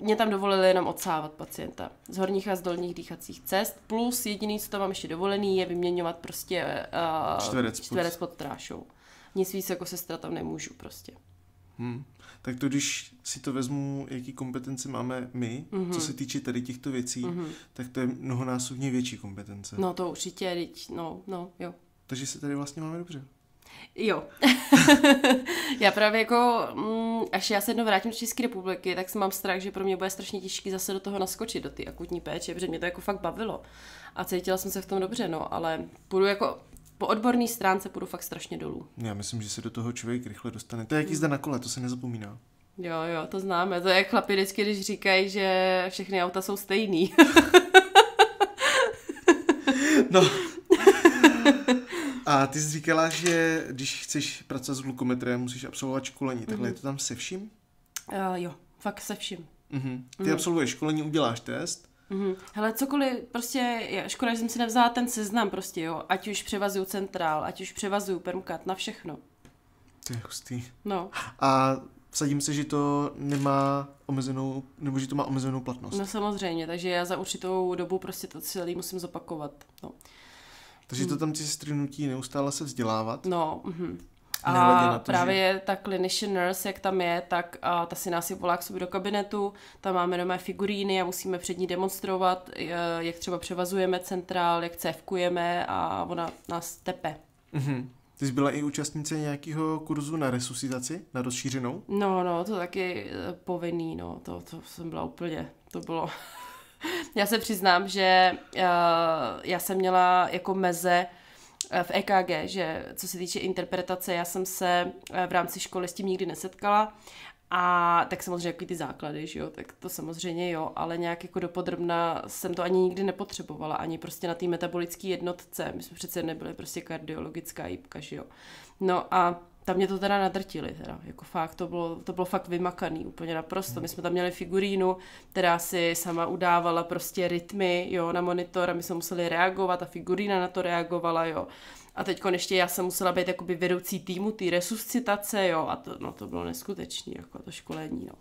mě tam dovolili jenom odsávat pacienta z horních a z dolních dýchacích cest, plus jediný, co tam mám ještě dovolený, je vyměňovat prostě uh, čtverec, čtverec pod trášou. Nic víc jako sestra tam nemůžu prostě. Hmm. Tak to, když si to vezmu, jaký kompetence máme my, mm-hmm. co mhm. se týče tady těchto věcí, mm-hmm. tak to je mnohonásobně větší kompetence. No to určitě, no, no, jo. Takže se tady vlastně máme dobře. Jo. (laughs) já právě jako, mm, až já se jednou vrátím do České republiky, tak si mám strach, že pro mě bude strašně těžký zase do toho naskočit, do té akutní péče, protože mě to jako fakt bavilo. A cítila jsem se v tom dobře, no, ale půjdu jako, po odborné stránce půjdu fakt strašně dolů. Já myslím, že se do toho člověk rychle dostane. To je jak hmm. jízda na kole, to se nezapomíná. Jo, jo, to známe. To je jak chlapi vždycky, když říkají, že všechny auta jsou stejný. no. (laughs) (laughs) A ty jsi říkala, že když chceš pracovat s glukometrem, musíš absolvovat školení. Takhle mm-hmm. je to tam se vším? Uh, jo, fakt se vším. Mm-hmm. Ty mm-hmm. absolvuješ školení, uděláš test. Mm-hmm. Hele, cokoliv, prostě škoda, že jsem si nevzala ten seznam prostě, jo. Ať už převazuju centrál, ať už převazuju permkat, na všechno. To je hustý. No. A vsadím se, že to nemá omezenou, nebo že to má omezenou platnost. No samozřejmě, takže já za určitou dobu prostě to celé musím zopakovat. No. Takže to hmm. tam ti sestry nutí neustále se vzdělávat. No, mm-hmm. A to, právě že... ta clinician nurse, jak tam je, tak a ta si nás je volá k sobě do kabinetu, tam máme doma figuríny a musíme před ní demonstrovat, jak třeba převazujeme centrál, jak cévkujeme a ona nás tepe. Mhm. Ty jsi byla i účastnice nějakého kurzu na resuscitaci, na rozšířenou? No, no, to taky eh, povinný, no, to, to jsem byla úplně, to bylo (laughs) Já se přiznám, že uh, já jsem měla jako meze eh, v EKG, že co se týče interpretace, já jsem se eh, v rámci školy s tím nikdy nesetkala a tak samozřejmě jaký ty základy, že jo, tak to samozřejmě jo, ale nějak jako dopodrobna jsem to ani nikdy nepotřebovala, ani prostě na té metabolické jednotce, my jsme přece nebyli prostě kardiologická jípka, že jo. No a tam mě to teda nadrtili, teda, jako fakt, to bylo, to bylo fakt vymakaný úplně naprosto. My hmm. jsme tam měli figurínu, která si sama udávala prostě rytmy, jo, na monitor a my jsme museli reagovat a figurína na to reagovala, jo. A teď konečně já jsem musela být jakoby vedoucí týmu, té tý resuscitace, jo, a to, no, to bylo neskutečný, jako to školení, no.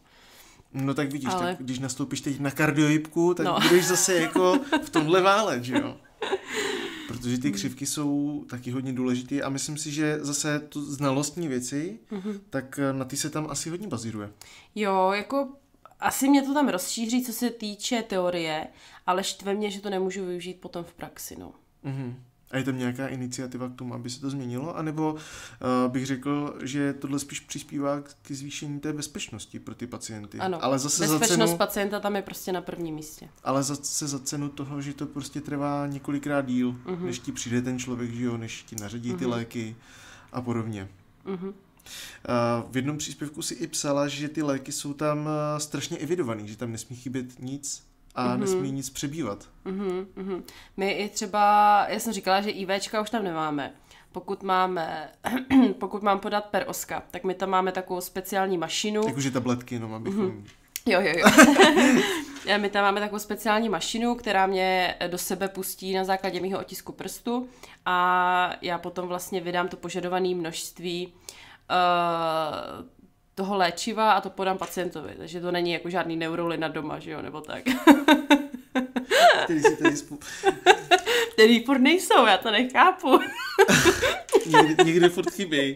No tak vidíš, Ale... tak když nastoupíš teď na kardiojipku, tak no. budeš zase jako v tomhle válet, že jo? (laughs) protože ty mhm. křivky jsou taky hodně důležité a myslím si, že zase tu znalostní věci, mm-hmm. tak eh, na ty se tam asi hodně bazíruje. Jo, jako asi mě to tam rozšíří, co se týče teorie, ale štve mě, že to nemůžu využít potom v praxi, no. Mm-hmm. A je tam nějaká iniciativa k tomu, aby se to změnilo? A nebo uh, bych řekl, že tohle spíš přispívá k zvýšení té bezpečnosti pro ty pacienty. Ano, ale zase bezpečnost za cenu, pacienta tam je prostě na prvním místě. Ale zase za cenu toho, že to prostě trvá několikrát díl, uh-huh. než ti přijde ten člověk, že jo, než ti nařadí uh-huh. ty mhm. léky a podobně. Uh-huh. V jednom příspěvku si i psala, že ty léky jsou tam eh, strašně evidovaný, že tam nesmí chybět nic, a mm-hmm. nesmí nic přibývat. Mm-hmm, My i třeba, já jsem říkala, že IVčka už tam nemáme. Pokud máme, (clears throat) pokud mám podat per oska, tak my tam máme takovou speciální mašinu. Jakože tabletky, no, abychom... Mm-hmm. Jo, jo, jo. (laughs) my tam máme takovou speciální mašinu, která mě do sebe pustí na základě mého otisku prstu a já potom vlastně vydám to požadované množství uh, toho léčiva a to podám pacientovi. Takže to není jako žádný na doma, že jo, nebo tak. (laughs) Který si tady (laughs) spou... Který furt nejsou, já to nechápu. (laughs) někde, někdy furt chybí.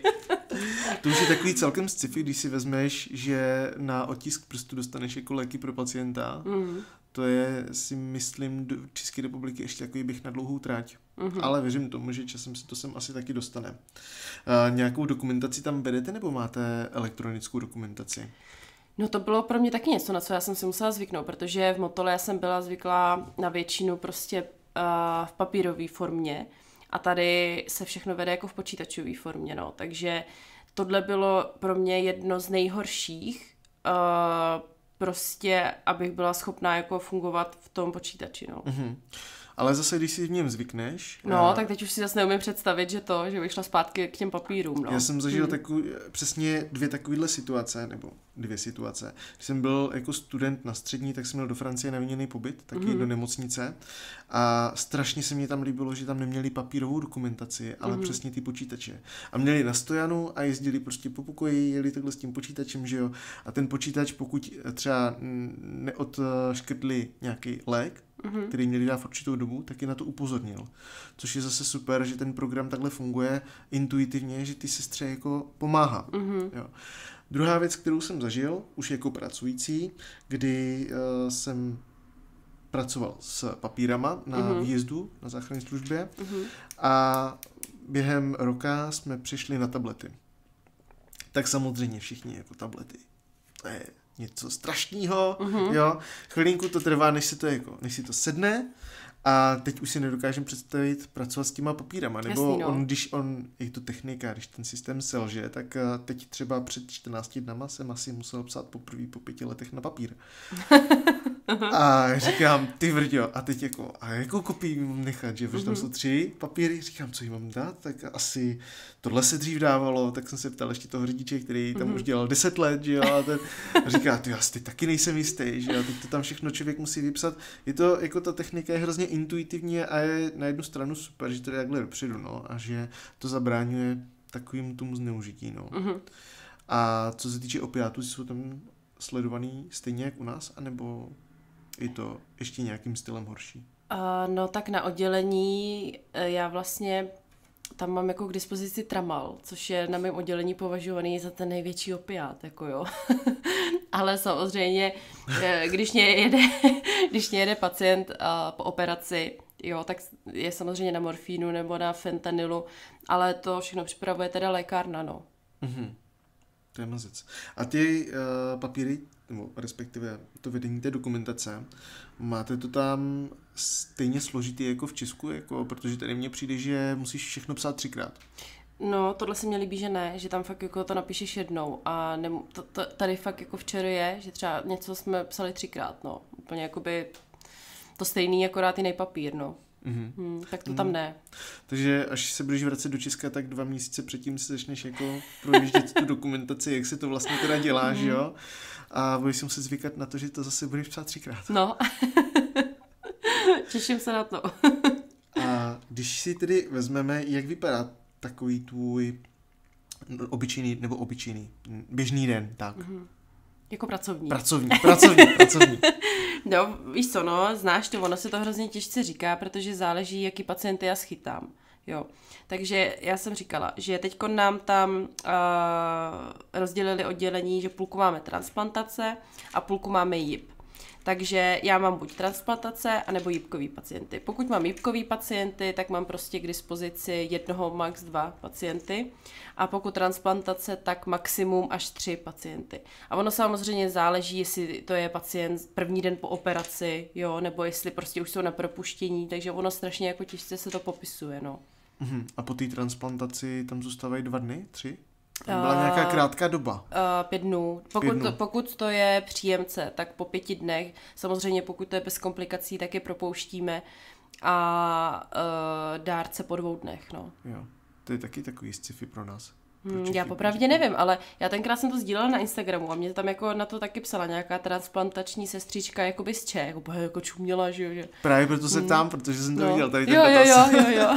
To už je takový celkem sci-fi, když si vezmeš, že na otisk prstu dostaneš jako léky pro pacienta. Mm. To je, si myslím, do České republiky ještě takový bych na dlouhou tráť. Mm-hmm. Ale věřím tomu, že časem se to sem asi taky dostane. Uh, nějakou dokumentaci tam vedete nebo máte elektronickou dokumentaci? No to bylo pro mě taky něco, na co já jsem si musela zvyknout, protože v Motole já jsem byla zvyklá na většinu prostě uh, v papírové formě a tady se všechno vede jako v počítačové formě, no. Takže tohle bylo pro mě jedno z nejhorších, uh, prostě abych byla schopná jako fungovat v tom počítači, no. Mm-hmm. Ale zase, když si v něm zvykneš... No, a... tak teď už si zase neumím představit, že to, že vyšla zpátky k těm papírům. No. Já jsem zažil hmm. takový, přesně dvě takovéhle situace, nebo dvě situace. Když jsem byl jako student na střední, tak jsem měl do Francie naviněný pobyt, taky hmm. do nemocnice. A strašně se mi tam líbilo, že tam neměli papírovou dokumentaci, ale hmm. přesně ty počítače. A měli na stojanu a jezdili prostě po pokoji, jeli takhle s tím počítačem, že jo. A ten počítač, pokud třeba neodškrtli nějaký lék, mm-hmm. který měli dát v určitou dobu, tak je na to upozornil. Což je zase super, že ten program takhle funguje intuitivně, že ty sestře jako pomáhá. Mm-hmm. Jo. Druhá věc, kterou jsem zažil, už jako pracující, kdy uh, jsem pracoval s papírama na mm-hmm. výjezdu na záchranné službě mm-hmm. a během roka jsme přišli na tablety. Tak samozřejmě všichni jako tablety. To je něco strašného, mm-hmm. jo. Chvilinku to trvá, než si to, jako, než si to sedne a teď už si nedokážem představit pracovat s těma papírama, nebo Jasný, no. on, když on, je to technika, když ten systém selže, tak eh, teď třeba před 14 dnama jsem asi musel psát poprvé po pěti letech na papír. (laughs) A říkám, ty vrdio, a teď jako, a jakou kopii mám nechat, že? Protože tam mhm. jsou tři papíry, říkám, co jim mám dát, tak asi tohle se dřív dávalo, tak jsem se ptal ještě toho řidiče, který tam už mhm. dělal deset let, že jo, a ten (laughs) říká, ty já si taky nejsem jistý, že jo, teď to tam všechno člověk musí vypsat. Je to, jako ta technika je hrozně intuitivní a je na jednu stranu super, že to je takhle dopředu, no, a že to zabráňuje takovým tomu zneužití, no. Mm-hmm. A co se týče opiátů, jsou tam sledovaný stejně jak u nás, anebo i to ještě nějakým stylem horší? Uh, no tak na oddělení e, já vlastně tam mám jako k dispozici tramal, což je na mém oddělení považovaný za ten největší opiát, jako jo. (laughs) Ale samozřejmě, e, když mě jede, (laughs) když mě jede pacient po operaci, jo, tak je samozřejmě na morfínu nebo na fentanylu, ale to všechno připravuje teda lékárna, no. Mm-hmm. To je mazec. A ty uh, papíry, nebo respektive to vedení té dokumentace, máte to tam stejně složitý jako v Česku, jako, protože tady mně přijde, že musíš všechno psát třikrát. No, tohle se mi líbí, že ne, že tam fakt jako to napíšeš jednou a ne, to, to, tady fakt jako včera je, že třeba něco jsme psali třikrát, no. Úplně jakoby to stejný, akorát jiný papír, no. Mm-hmm. Hmm, tak to mm. tam ne. Takže až se budeš vracet do Česka, tak dva měsíce předtím si začneš jako projíždět tu dokumentaci, jak se to vlastně teda dělá, mm. jo? A budeš si muset zvykat na to, že to zase budeš psát třikrát. No. (laughs) Těším se na to. A když si tedy vezmeme, jak vypadá takový tvůj obyčejný, nebo obyčejný, běžný den, tak. Mm-hmm. Jako pracovní. Pracovní, pracovní, pracovní. (laughs) no, víš co, no, znáš to, ono se to hrozně těžce říká, protože záleží, jaký pacienty já schytám. Jo. Takže já jsem říkala, že teď nám tam uh, rozdělili oddělení, že půlku máme transplantace a půlku máme JIP. Takže já mám buď transplantace, anebo jípkový pacienty. Pokud mám jípkový pacienty, tak mám prostě k dispozici jednoho, max dva pacienty. A pokud transplantace, tak maximum až tři pacienty. A ono samozřejmě záleží, jestli to je pacient první den po operaci, jo, nebo jestli prostě už jsou na propuštění, takže ono strašně jako těžce se to popisuje, no. Mhm. A po té transplantaci tam zůstávají dva dny, tři? Byla uh, nějaká krátká doba? Uh, pět dnů. Pokud, pět dnů. To, pokud to je příjemce, tak po pěti dnech. Samozřejmě pokud to je bez komplikací, tak je propouštíme. A uh, dárce po dvou dnech. No. Jo. To je taky takový sci-fi pro nás. Hmm, já popravdě nevím, ale já tenkrát jsem to sdílela na Instagramu a mě tam jako na to taky psala nějaká transplantační sestřička jakoby z Čech, jako, jako čuměla, že jo. Právě proto se mm. ptám, hmm. protože jsem to no. viděl tady ten jo, jo, jo, jo, jo.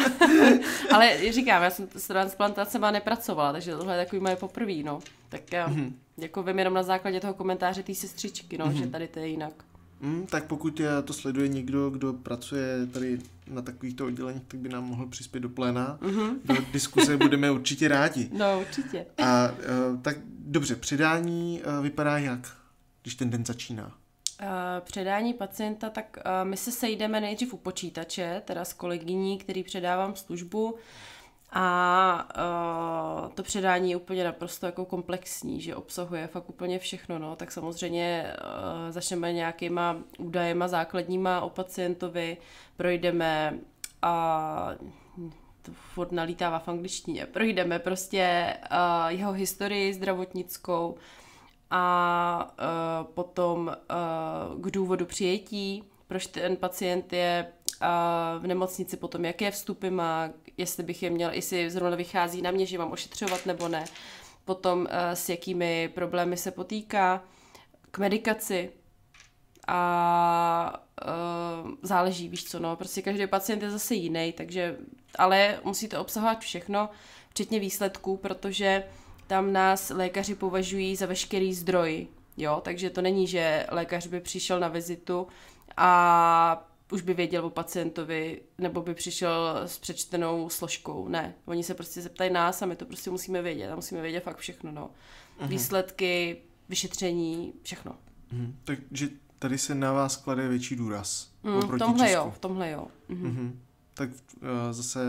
(laughs) (laughs) ale říkám, já jsem s transplantacema nepracovala, takže tohle je takový moje poprvé, no. Tak já, mm-hmm. jako vím jenom na základě toho komentáře té sestřičky, no, mm-hmm. že mhm. tady to je jinak. Mm, tak pokud je to sleduje někdo, kdo pracuje tady na takovýchto odděleních, tak by nám mohl přispět do pléna. Mm-hmm. Do diskuse budeme určitě rádi. No, určitě. A uh, tak dobře, předání uh, vypadá jak, když ten den začíná? E, předání pacienta, tak my se sejdeme nejdřív u počítače, teda s kolegyní, který předávám službu. A uh, to předání je úplně naprosto jako komplexní, že obsahuje fakt úplně všechno, no, tak samozřejmě uh, začneme nějakýma údajema základníma o pacientovi, projdeme a to furt nalítává v angličtině, projdeme prostě uh, jeho historii zdravotnickou a uh, potom uh, k důvodu přijetí, proč ten pacient je v nemocnici potom, jaké vstupy má, jestli bych je měla, jestli zrovna vychází na mě, že mám ošetřovat nebo ne. Potom eh, s jakými problémy se potýká, k medikaci a uh, záleží, víš co, no, prostě každý pacient je zase jiný, takže, ale musí to obsahovat všechno, včetně výsledků, protože tam nás lékaři považují za veškerý zdroj, jo, takže to není, že lékař by přišel na vizitu a už by věděl o pacientovi, nebo by přišel s přečtenou složkou. Ne, oni se prostě zeptají nás a my to prostě musíme vědět a musíme vědět fakt všechno. No. Mhm. Výsledky, vyšetření, všechno. Mhm. Takže tady se na vás klade větší důraz. Mm, oproti v tomhle Česku. jo, v tomhle jo. Mhm. Mhm. Tak uh, zase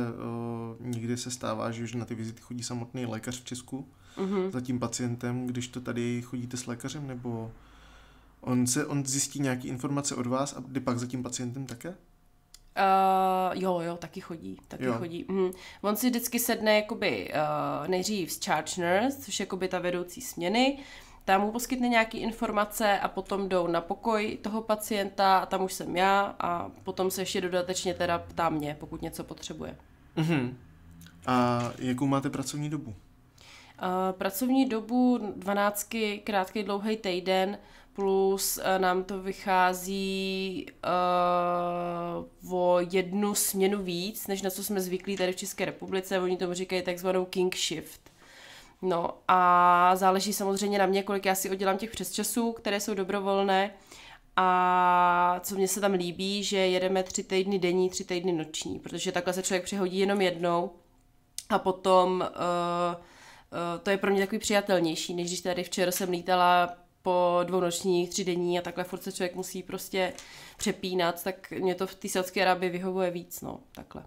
uh, někdy se stává, že už na ty vizity chodí samotný lékař v Česku mm-hmm. za tím pacientem, když to tady chodíte s lékařem, nebo On, se, on zjistí nějaké informace od vás a jde pak za tím pacientem také? Uh, jo, jo, taky chodí, taky jo. chodí. Mm. On si vždycky sedne jakoby uh, nejdřív s charge nurse, což je jakoby ta vedoucí směny, tam mu poskytne nějaké informace a potom jdou na pokoj toho pacienta a tam už jsem já a potom se ještě dodatečně teda ptá mě, pokud něco potřebuje. Mm-hmm. A jakou máte pracovní dobu? Uh, pracovní dobu 12, krátký, dlouhý týden, plus eh, nám to vychází uh, o jednu směnu víc, než na co jsme zvyklí tady v České republice. Oni tomu říkají takzvanou king shift. No a záleží samozřejmě na mě, kolik já si oddělám těch přesčasů, které jsou dobrovolné. A co mě se tam líbí, že jedeme tři týdny denní, tři týdny noční, protože takhle se člověk přehodí jenom jednou a potom uh, uh, to je pro mě takový přijatelnější, než když tady včera jsem lítala po dvounočních, třídenní a takhle furt se člověk musí prostě přepínat, tak mě to v té Saudské Arábii vyhovuje víc, no, takhle.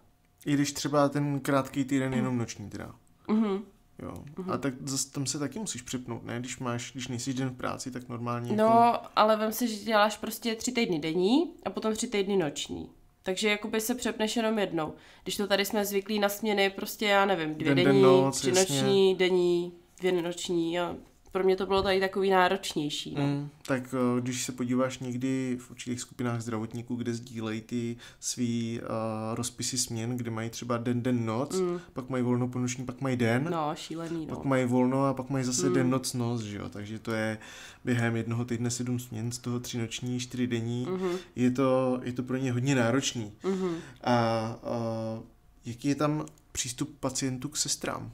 I když třeba ten krátký týden mm. jenom noční teda. Mhm. Jo. mm-hmm. A tak zase tam se taky musíš přepnout, ne? Když máš, když nejsi den v práci, tak normálně... No, jako... ale vem si, že děláš prostě tři týdny denní a potom tři týdny noční. Takže jakoby se přepneš jenom jednou. Když to tady jsme zvyklí na směny, prostě já nevím, dvě den, denní, den noc, tři jasně. noční, denní, dvě noční a pro mě to bylo tady takový náročnější. No. Mm, tak eh, když se podíváš někdy v určitých skupinách zdravotníků, kde sdílejí ty svý uh, rozpisy směn, kde mají třeba den, den, noc, mm. pak mají volno po noční, pak mají den, no, šílený, no. pak mají volno a pak mají zase mm. den, noc, noc, že jo, takže to je během jednoho týdne sedm směn, z toho tři noční, čtyři denní, mm-hmm. je, to, je to pro ně hodně náročný. Mm-hmm. A, a eh, jaký je tam přístup pacientů k sestrám?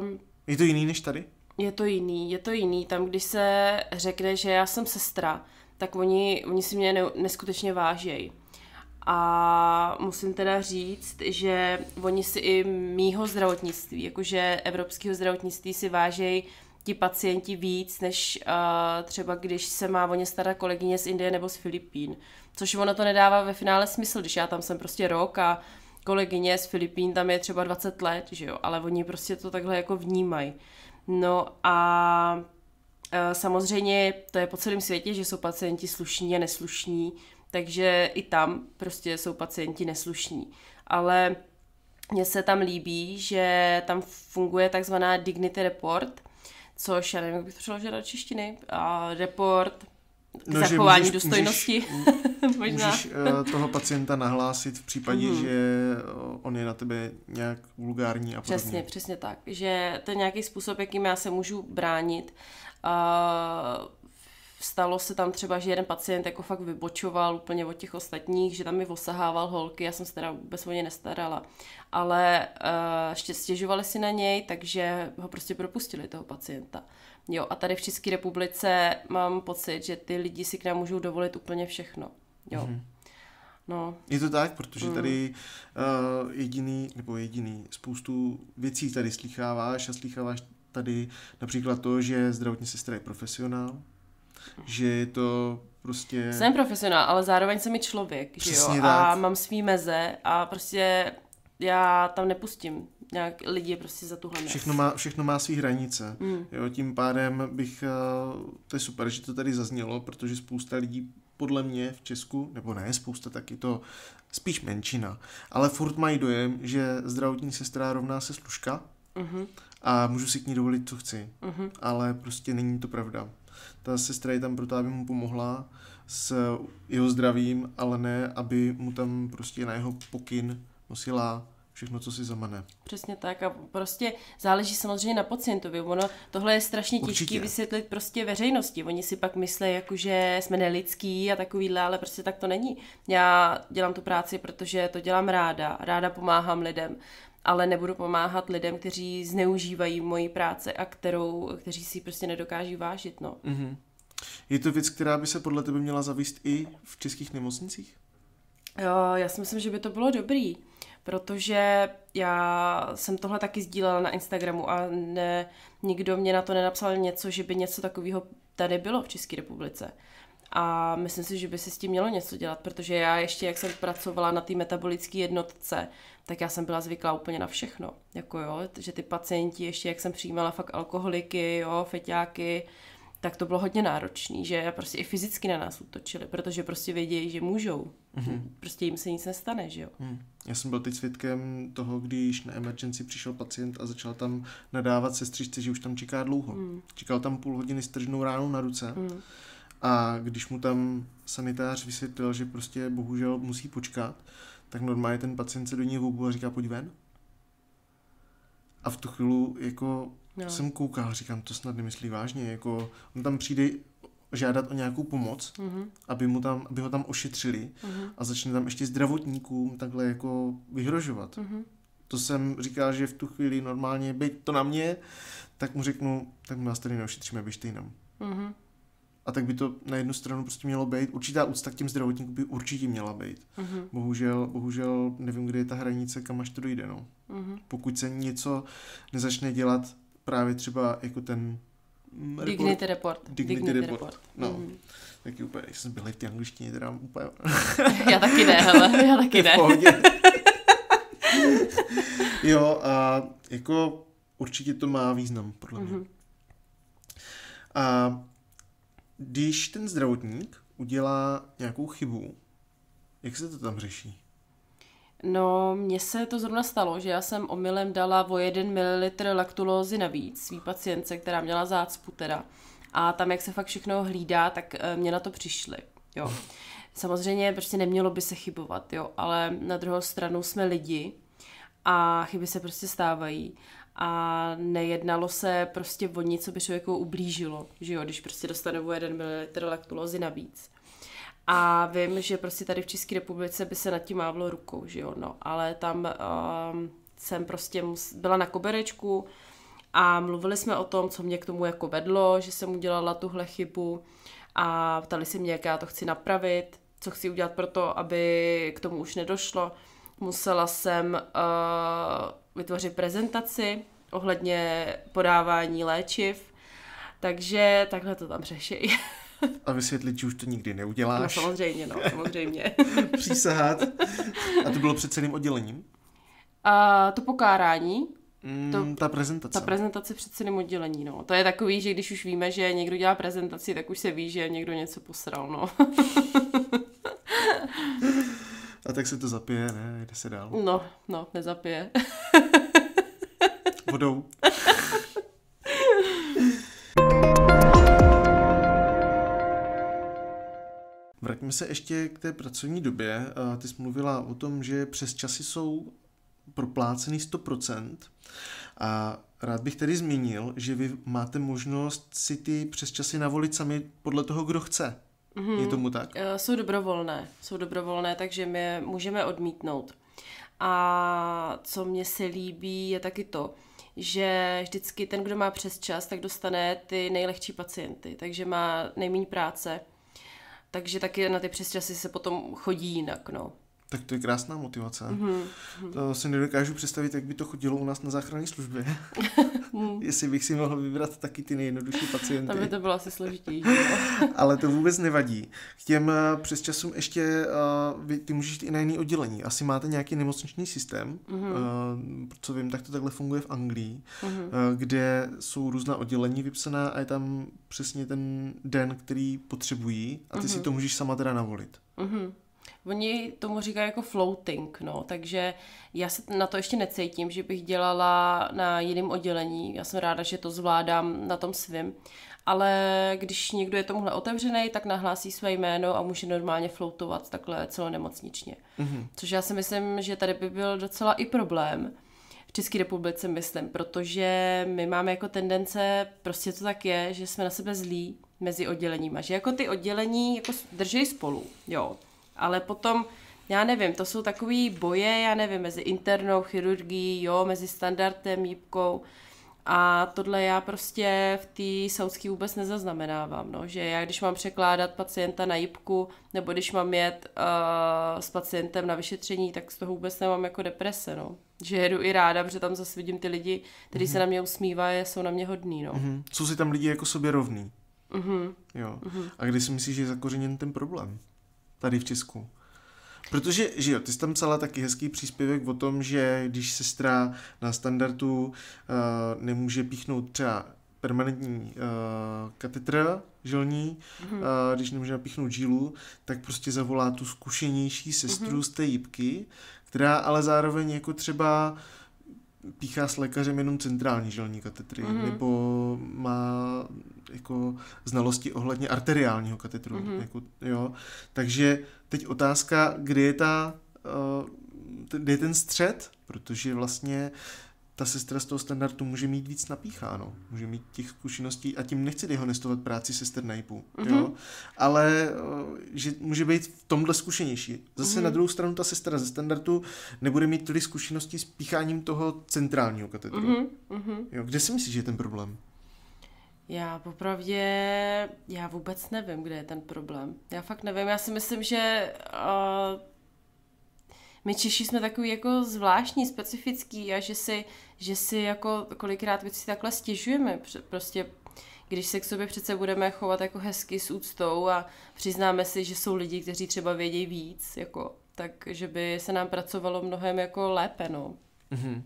Um, je to jiný než tady? Je to jiný, je to jiný. Tam, když se řekne, že já jsem sestra, tak oni, oni si mě neskutečně vážejí. A musím teda říct, že oni si i mýho zdravotnictví, jakože evropského zdravotnictví si vážejí ti pacienti víc, než uh, třeba když se má o ně stará kolegyně z Indie nebo z Filipín. Což ono to nedává ve finále smysl, když já tam jsem prostě rok a uh, kolegyně z Filipín, tam je třeba 20 let, že jo, ale oni prostě to takhle jako vnímají. No a e, samozřejmě to je po celém světě, že jsou pacienti slušní a neslušní, takže i tam prostě jsou pacienti neslušní. Ale mně se tam líbí, že tam funguje takzvaná Dignity Report, což já nevím, jak bych přeložila do češtiny, a report no, zachování můžeš, důstojnosti. Můžeš, (laughs) možná. můžeš uh, toho pacienta nahlásit v případě, mm. že eh, on je na tebe nějak vulgární a podobně. Přesně, přesně tak. Že to je nějaký způsob, jakým já se můžu bránit. Uh, stalo se tam třeba, že jeden pacient jako fakt vybočoval úplně od těch ostatních, že tam mi osahával holky, já jsem se teda vůbec o ně nestarala. Ale uh, stěžovali si na něj, takže ho prostě propustili toho pacienta. Jo, a tady v České republice mám pocit, že ty lidi si k nám můžou dovolit úplně všechno. Jo. Mm-hmm. No. Je to tak, protože mm. tady uh, jediný, nebo jediný, spoustu věcí tady slycháváš a slycháváš tady například to, že zdravotní sestra je profesionál, že je to prostě... Jsem profesionál, ale zároveň jsem i člověk, Přesně že jo? Tak. A mám svý meze a prostě já tam nepustím nějak lidi prostě za tuhle mez. Všechno má, všechno má své hranice. Mm. Jo, tím pádem bych, eh, to je super, že to tady zaznělo, protože spousta lidí podle mě v Česku, nebo ne, spousta taky to, spíš menšina, ale furt mají dojem, že zdravotní sestra rovná se služka mm-hmm. a můžu si k ní dovolit, co chci. Mm-hmm. Ale prostě není to pravda ta sestra je tam proto, aby mu pomohla s jeho zdravím, ale ne, aby mu tam prostě na jeho pokyn nosila všechno, co si zamane. Přesně tak a prostě záleží samozřejmě na pacientovi. Ono, tohle je strašně těžké vysvětlit prostě veřejnosti. Oni si pak myslí, jako, že jsme nelidský a takovýhle, ale prostě tak to není. Já dělám tu práci, protože to dělám ráda. Ráda pomáhám lidem ale nebudu pomáhat lidem, kteří zneužívají moji práce a kterou, kteří si prostě nedokáží vážit. No. Mm-hmm. Je to věc, která by se podle tebe měla zavíst i v českých nemocnicích? Jo, já si myslím, že by to bylo dobrý, protože já jsem tohle taky sdílela na Instagramu a ne, nikdo mě na to nenapsal něco, že by něco takového tady bylo v České republice. A myslím si, že by se s tím mělo něco dělat, protože já ještě, jak jsem pracovala na té metabolické jednotce, tak já jsem byla zvyklá úplně na všechno. Jako jo, že ty pacienti, ještě jak jsem přijímala fakt alkoholiky, jo, feťáky, tak to bylo hodně náročný, že prostě i fyzicky na nás útočili, protože prostě vědějí, že můžou. Mm-hmm. Prostě jim se nic nestane, že jo. Mm. Já jsem byl teď svědkem toho, když na emergenci přišel pacient a začal tam nadávat sestřičce, že už tam čeká dlouho. Mm. Čekal tam půl hodiny s trženou ránou na ruce. Mm. A když mu tam sanitář vysvětlil, že prostě bohužel musí počkat, tak normálně ten pacient se do ní vůbec a říká, pojď ven. A v tu chvíli jako no. jsem koukal, říkám, to snad nemyslí vážně, jako on tam přijde žádat o nějakou pomoc, mm-hmm. aby, mu tam, aby ho tam ošetřili mm-hmm. a začne tam ještě zdravotníkům takhle jako vyhrožovat. Mm-hmm. To jsem říkal, že v tu chvíli normálně, byť to na mě, tak mu řeknu, tak my vás tady neošetříme, běžte jinam. Mm-hmm. A tak by to na jednu stranu prostě mělo být. Určitá úcta k těm zdravotníkům by určitě měla být. Mm-hmm. Bohužel, bohužel nevím, kde je ta hranice, kam až to dojde. No. Mm-hmm. Pokud se něco nezačne dělat právě třeba jako ten report, Dignity report. Dignity, Dignity report. report. No. Mm-hmm. Taky úplně, jsem byl v té angličtině, teda úplně... (laughs) já taky ne, hele, (laughs) já taky ne. (laughs) jo, a jako určitě to má význam, podle mě. Mm-hmm. A když ten zdravotník udělá nějakou chybu, jak se to tam řeší? No, mně se to zrovna stalo, že já jsem omylem dala o 1 ml laktulózy navíc svý pacientce, která měla zácpu teda. A tam, jak se fakt všechno hlídá, tak eh, mě na to přišli. Jo. (laughs) Samozřejmě prostě nemělo by se chybovat, jo, ale na druhou stranu jsme lidi a chyby se prostě stávají a nejednalo se prostě o nic, co by člověku jako ublížilo, že jo, když prostě o jeden mililitr laktulózy navíc. A vím, že prostě tady v České republice by se nad tím mávlo rukou, že jo, no, ale tam um, jsem prostě mus- byla na koberečku a mluvili jsme o tom, co mě k tomu jako vedlo, že jsem udělala tuhle chybu a ptali se mě, jak já to chci napravit, co chci udělat pro to, aby k tomu už nedošlo. Musela jsem uh, vytvořit prezentaci ohledně podávání léčiv, takže takhle to tam řeší. A vysvětlit, že už to nikdy neuděláš. No samozřejmě, no, samozřejmě. (laughs) Přísahat. A to bylo před celým oddělením? A to pokárání. Mm, to, ta prezentace. Ta prezentace před celým oddělení, no. To je takový, že když už víme, že někdo dělá prezentaci, tak už se ví, že někdo něco posral, no. (laughs) A tak se to zapije, ne? Jde se dál. No, no, nezapije. (laughs) Vodou. Vraťme se ještě k té pracovní době. Ty jsi mluvila o tom, že přes časy jsou proplácený 100%. A rád bych tedy zmínil, že vy máte možnost si ty přes časy navolit sami podle toho, kdo chce. Mm-hmm. Je tomu tak? Eh, jsou dobrovolné, jsou dobrovolné, takže my je můžeme odmítnout. A co mě se líbí, je taky to, že vždycky ten, kdo má přes čas, tak dostane ty nejlehčí pacienty, takže má nejméně práce. Takže taky na ty přesčasy se potom chodí jinak, no. Tak to je krásná motivace. Mm-hmm. To si nedokážu představit, jak by to chodilo u nás na záchranné službě. (laughs) Hmm. Jestli bych si mohl vybrat taky ty nejjednodušší pacienty. Tam by to bylo asi složitější. (laughs) Ale to vůbec nevadí. K těm eh, přesčasům ještě uh, vy, ty můžeš jít i na jiný oddělení. Asi máte nějaký nemocniční systém, mm-hmm. uh, co vím, tak to takhle funguje v Anglii, mm-hmm. uh, kde jsou různá oddělení vypsaná a je tam přesně ten den, který potřebují a ty mm-hmm. si mhm. to můžeš sama teda navolit. Mm-hmm. Oni tomu říkají jako floating, no, takže já se na to ještě necítím, že bych dělala na jiném oddělení. Já jsem ráda, že to zvládám na tom svým. Ale když někdo je tomuhle otevřený, tak nahlásí své jméno a může normálně floutovat takhle celomocničně. Mm-hmm. Což já si myslím, že tady by byl docela i problém. v České republice, myslím, protože my máme jako tendence, prostě to tak je, že jsme na sebe zlí mezi odděleníma, že jako ty oddělení jako drží spolu, jo. Ale potom, já nevím, to jsou takové boje, já nevím, mezi internou chirurgií, jo, mezi standardem, jípkou. A tohle já prostě v té saudské vůbec nezaznamenávám, no, že já když mám překládat pacienta na jípku, nebo když mám jet uh, s pacientem na vyšetření, tak z toho vůbec nemám jako deprese, no. Že jedu i ráda, protože tam zase vidím ty lidi, kteří mm-hmm. se mhm. na mě usmívají a jsou na mě hodní, no. Mm-hmm. Jsou si tam lidi jako sobě rovní. Mm-hmm. Jo. Mm-hmm. A kdy si myslíš, že je zakořeněn ten problém? tady v Česku. Protože, že jo, ty jsi tam psala taky hezký příspěvek o tom, že když sestra na standardu uh, nemůže píchnout třeba permanentní uh, katedra žilní, mm-hmm. uh, eh, když nemůže napíchnout žilu, tak prostě zavolá tu zkušenější sestru mm-hmm. z té jibky, která ale zároveň jako třeba uh, píchá s lékařem jenom centrální žilní katetry, mm-hmm. nebo má jako znalosti ohledně arteriálního katetru. Mm-hmm. Jako, jo. Takže teď otázka, kde je, ta, eh, kde je ten střed, protože vlastně uh, ta sestra z toho standardu může mít víc napícháno, může mít těch zkušeností a tím nechci dehonestovat práci sester na mm-hmm. jo? Mhm. ale eh, že může být v tomhle zkušenější. Zase mm-hmm. na druhou stranu ta sestra ze standardu nebude mít tolik zkušeností s pícháním toho centrálního katedru. Mm-hmm. Jo? Kde si myslíš, že je ten problém? Já popravdě, já vůbec nevím, kde je ten problém. Já fakt nevím, já si myslím, že uh, my Češi jsme takový jako zvláštní, specifický a že si že si jako kolikrát věci takhle stěžujeme, prostě když se k sobě přece budeme chovat jako hezky s úctou a přiznáme si, že jsou lidi, kteří třeba vědí víc, jako, tak že by se nám pracovalo mnohem jako lépe, no. Mm-hmm.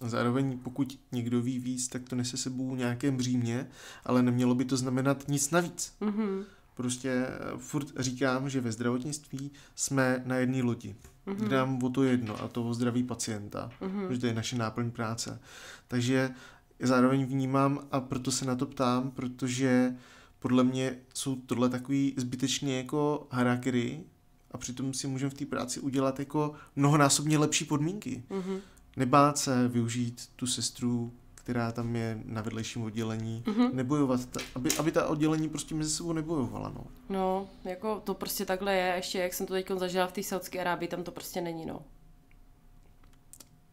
Zároveň pokud někdo ví víc, tak to nese sebou nějaké břímě, ale nemělo by to znamenat nic navíc. Mm-hmm. Prostě eh, furt říkám, že ve zdravotnictví jsme na jedné lodi mm-hmm. kde nám o to jedno a to o zdraví pacienta, mm-hmm. že to je naše náplň práce. Takže zároveň vnímám a proto se na to ptám, protože podle mě jsou tohle takový zbytečně jako harakery a přitom si můžeme v té práci udělat jako mnohonásobně lepší podmínky. Mm-hmm. Nebát se využít tu sestru která tam je na vedlejším oddělení, mm-hmm. nebojovat, ta, aby, aby ta oddělení prostě mezi sebou nebojovala, no. No, jako to prostě takhle je, ještě jak jsem to teď zažila v té Saudské Arábii, tam to prostě není, no.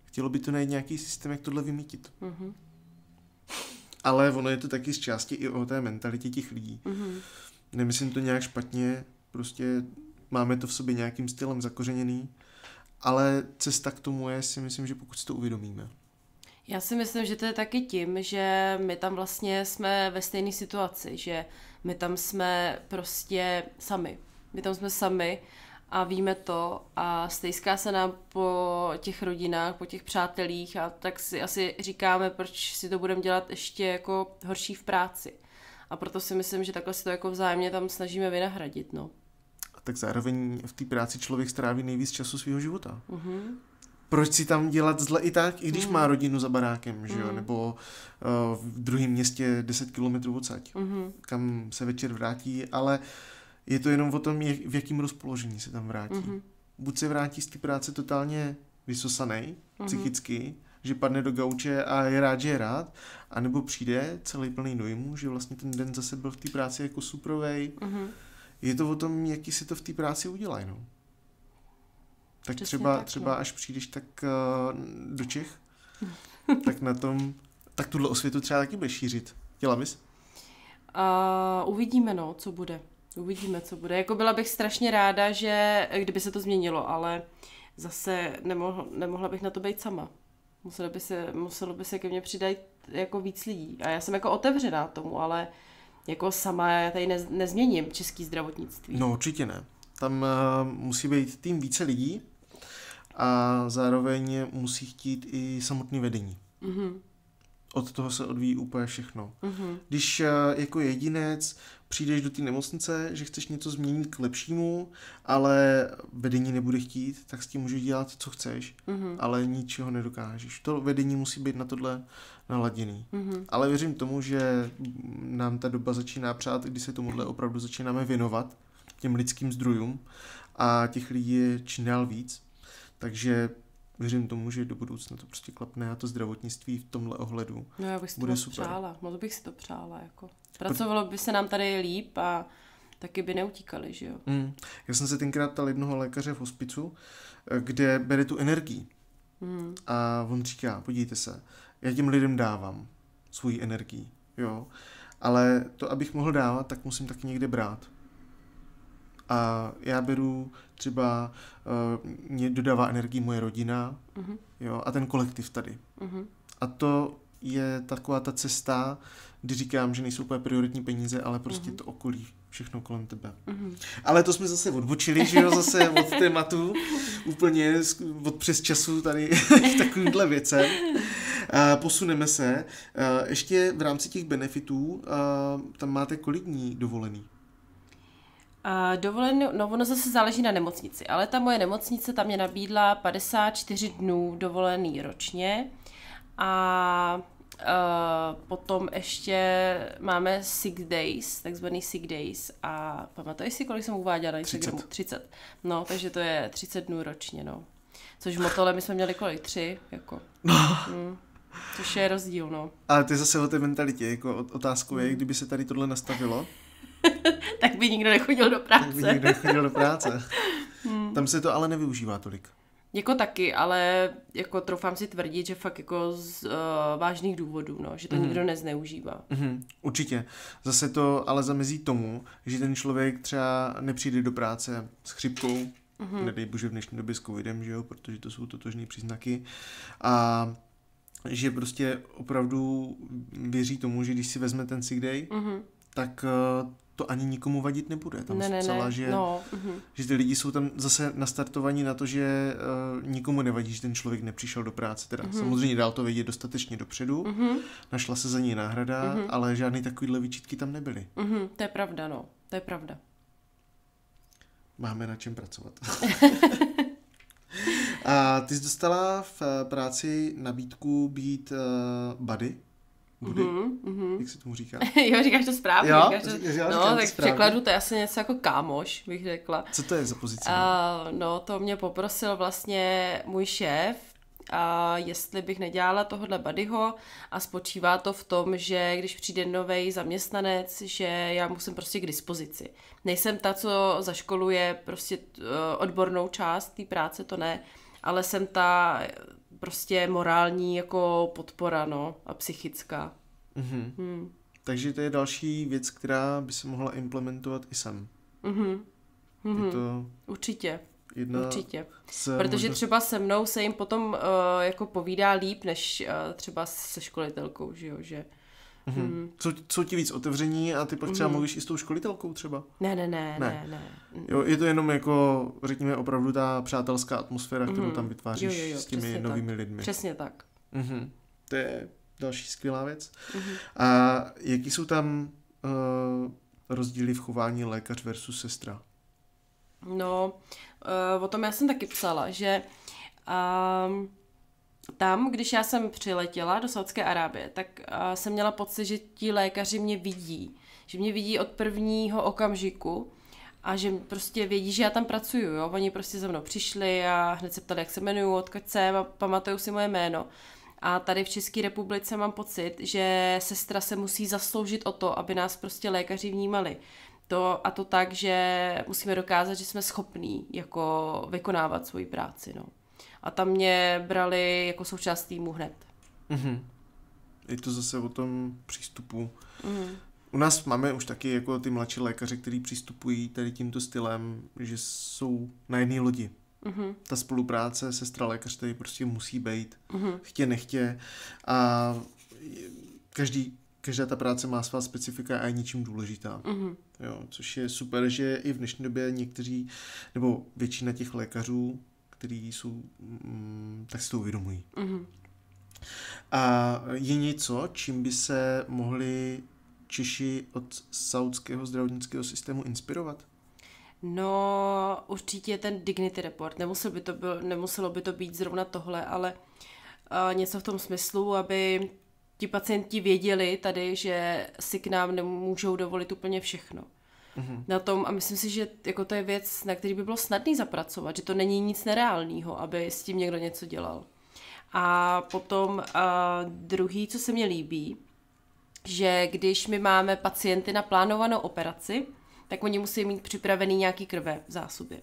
Chtělo by to najít nějaký systém, jak tohle vymítit. Mm-hmm. Ale ono je to taky z části i o té mentalitě těch lidí. Mm-hmm. Nemyslím to nějak špatně, prostě máme to v sobě nějakým stylem zakořeněný, ale cesta k tomu je si myslím, že pokud si to uvědomíme. Já si myslím, že to je taky tím, že my tam vlastně jsme ve stejné situaci, že my tam jsme prostě sami. My tam jsme sami a víme to a stejská se nám po těch rodinách, po těch přátelích a tak si asi říkáme, proč si to budeme dělat ještě jako horší v práci. A proto si myslím, že takhle si to jako vzájemně tam snažíme vynahradit, no. A tak zároveň v té práci člověk stráví nejvíc času svého života. Uh-huh proč si tam dělat zle i tak, i když mm. má rodinu za barákem, že jo, mm. nebo uh, v druhém městě 10 kilometrů odsaď, mm. kam se večer vrátí, ale je to jenom o tom, jak, v jakém rozpoložení se tam vrátí. Mm. Buď se vrátí z té práce totálně vysosaný, mm. psychicky, že padne do gauče a je rád, že je rád, anebo přijde celý plný dojmu, že vlastně ten den zase byl v té práci jako suprovej. Mm. Je to o tom, jaký si to v té práci udělají, no. Tak třeba, tak, třeba no. až přijdeš tak uh, do Čech, (laughs) tak na tom, tak tuhle osvětu třeba taky budeš šířit. Dělá bys? Uh, uvidíme, no, co bude. Uvidíme, co bude. Jako byla bych strašně ráda, že eh, kdyby se to změnilo, ale zase nemohla, nemohla bych na to být sama. Muselo by se, muselo by se ke mně přidat jako víc lidí. A já jsem jako otevřená tomu, ale jako sama já tady ne, nezměním český zdravotnictví. No určitě ne. Tam uh, musí být tým více lidí, a zároveň musí chtít i samotný vedení. Mm-hmm. Od toho se odvíjí úplně všechno. Mm-hmm. Když eh, jako jedinec přijdeš do té nemocnice, že chceš něco změnit k lepšímu, ale vedení nebude chtít, tak s tím můžeš dělat, co chceš, mm-hmm. ale ničeho nedokážeš. To vedení musí být na tohle naladěný. Mm-hmm. Ale věřím tomu, že nám ta doba začíná přát, když se tomuhle opravdu začínáme věnovat, těm lidským zdrojům a těch lidí je čím dál víc. Takže věřím tomu, že do budoucna to prostě klapne a to zdravotnictví v tomhle ohledu no, já bych si bude to super. Přála. Moc bych si to přála. Jako. Pracovalo by se nám tady líp a taky by neutíkali, že jo? Mm. Já jsem se tenkrát ptal jednoho lékaře v hospicu, kde bere tu energii. Mm. A on říká, podívejte se, já těm lidem dávám svoji energii, jo, ale to, abych mohl dávat, tak musím taky někde brát. A já beru třeba, uh, mě dodává energii moje rodina uh-huh. jo, a ten kolektiv tady. Uh-huh. A to je taková ta cesta, kdy říkám, že nejsou úplně prioritní peníze, ale prostě uh-huh. to okolí, všechno kolem tebe. Uh-huh. Ale to jsme zase odbočili, že jo, zase od tématu, úplně od přes času tady k (laughs) takovýmhle věcem. Uh, posuneme se. Uh, ještě v rámci těch benefitů, uh, tam máte kolik dní dovolený? A dovolenou, no ono zase záleží na nemocnici, ale ta moje nemocnice tam mě nabídla 54 dnů dovolený ročně a Uh, potom ještě máme sick days, takzvaný sick days a pamatuješ si, kolik jsem uváděla na Instagramu? 30. 30. No, takže to je 30 dnů ročně, no. Což v Motole my jsme měli kolik? Tři, jako. No. Mm. Což je rozdíl, no. Ale ty zase o té mentalitě, jako otázkou je, mm. kdyby se tady tohle nastavilo, (laughs) tak by nikdo nechodil do práce. Tak by nikdo nechodil do práce. (laughs) hmm. Tam se to ale nevyužívá tolik. Jako taky, ale jako troufám si tvrdit, že fakt jako z uh, vážných důvodů, no, že to mm. nikdo nezneužívá. Mm. Určitě. Zase to ale zamezí tomu, že ten člověk třeba nepřijde do práce s chřipkou, mm. nedej bože v dnešní době s covidem, že jo, protože to jsou totožní příznaky. A že prostě opravdu věří tomu, že když si vezme ten sick day, mm. tak uh, to ani nikomu vadit nebude. Tam ne, ne, ne. že, no. Mhm. že ty lidi jsou tam zase nastartovaní na to, že uh, nikomu nevadí, že ten člověk nepřišel do práce. Teda mm-hmm. samozřejmě dál to vědět dostatečně dopředu, mm-hmm. našla se za ní náhrada, mm-hmm. ale žádné takovýhle výčitky tam nebyly. Mm-hmm. To je pravda, no. To je pravda. Máme na čem pracovat. (laughs) A ty jsi dostala v eh, práci nabídku být uh, buddy Nudy? Mm-hmm, Jak se tomu říká? (laughs) jo, říkáš to správně. Jo? Říkáš to... Já no, tak v správně. překladu to je asi něco jako kámoš, bych řekla. Co to je za pozice? Uh, no, to mě poprosil vlastně můj šéf, a jestli bych nedělala tohohle badyho a spočívá to v tom, že když přijde nový zaměstnanec, že já musím prostě k dispozici. Nejsem ta, co zaškoluje prostě eh, odbornou část té práce, to ne, ale jsem ta, prostě morální jako podpora, no, a psychická. Mm-hmm. Hmm. Takže to je další věc, která by se mohla implementovat i sem. Mm-hmm. Mm-hmm. Je mhm. to... Určitě. Jedna Určitě. Protože možnost... třeba se mnou se jim potom uh, jako povídá líp, než uh, třeba se školitelkou, že jo, že... Mm-hmm. Co, co ti víc otevření a ty pak třeba mm-hmm. mluvíš i s tou školitelkou třeba? Ne, ne, ne, ne, ne. ne. Jo, je to jenom jako, řekněme, opravdu ta přátelská atmosféra, mm-hmm. kterou tam hmm. vytváříš jo, jo, jo, s těmi novými tak. lidmi. Přesně tak. Mm-hmm. To je další skvělá věc. Mm-hmm. A jaký jsou tam uh, rozdíly v chování lékař versus sestra? No, uh, o tom já jsem taky psala, že Uh, tam, když já jsem přiletěla do Saudské Arábie, tak jsem měla pocit, že ti lékaři mě vidí. Že mě vidí od prvního okamžiku a že prostě vědí, že já tam pracuju. Jo? Oni prostě za mnou přišli a hned se ptali, jak se jmenuju, odkud jsem a pamatuju si moje jméno. A tady v České republice mám pocit, že sestra se musí zasloužit o to, aby nás prostě lékaři vnímali. To, a to tak, že musíme dokázat, že jsme schopní jako vykonávat svoji práci. No a tam mě brali jako součást týmu hned. Mm-hmm. Je to zase o tom přístupu. Mm-hmm. U nás máme už taky jako ty mladší lékaři, kteří přistupují tady tímto stylem, že jsou na jedné lodi. Mm-hmm. Ta spolupráce sestra lékař tady prostě musí být, mm-hmm. chtě nechtě. A každý, každá ta práce má svá specifika a je ničím důležitá. Mm-hmm. Jo, což je super, že i v dnešní době někteří, nebo většina těch lékařů který jsou, mm, tak si to uvědomují. Mm-hmm. A je něco, čím by se mohli Češi od saudského zdravotnického systému inspirovat? No, určitě ten Dignity Report. Nemuselo by to byl, nemuselo by to být zrovna tohle, ale uh, něco v tom smyslu, aby ti pacienti věděli tady, že si k nám nemůžou dovolit úplně všechno mm-hmm. na tom a myslím si, že jako to je věc, na který by bylo snadný zapracovat, že to není nic nereálného, aby s tím někdo něco dělal. A potom uh, druhý, co se mi líbí, že když my máme pacienty na plánovanou operaci, tak oni musí mít připravený nějaký krve v zásobě.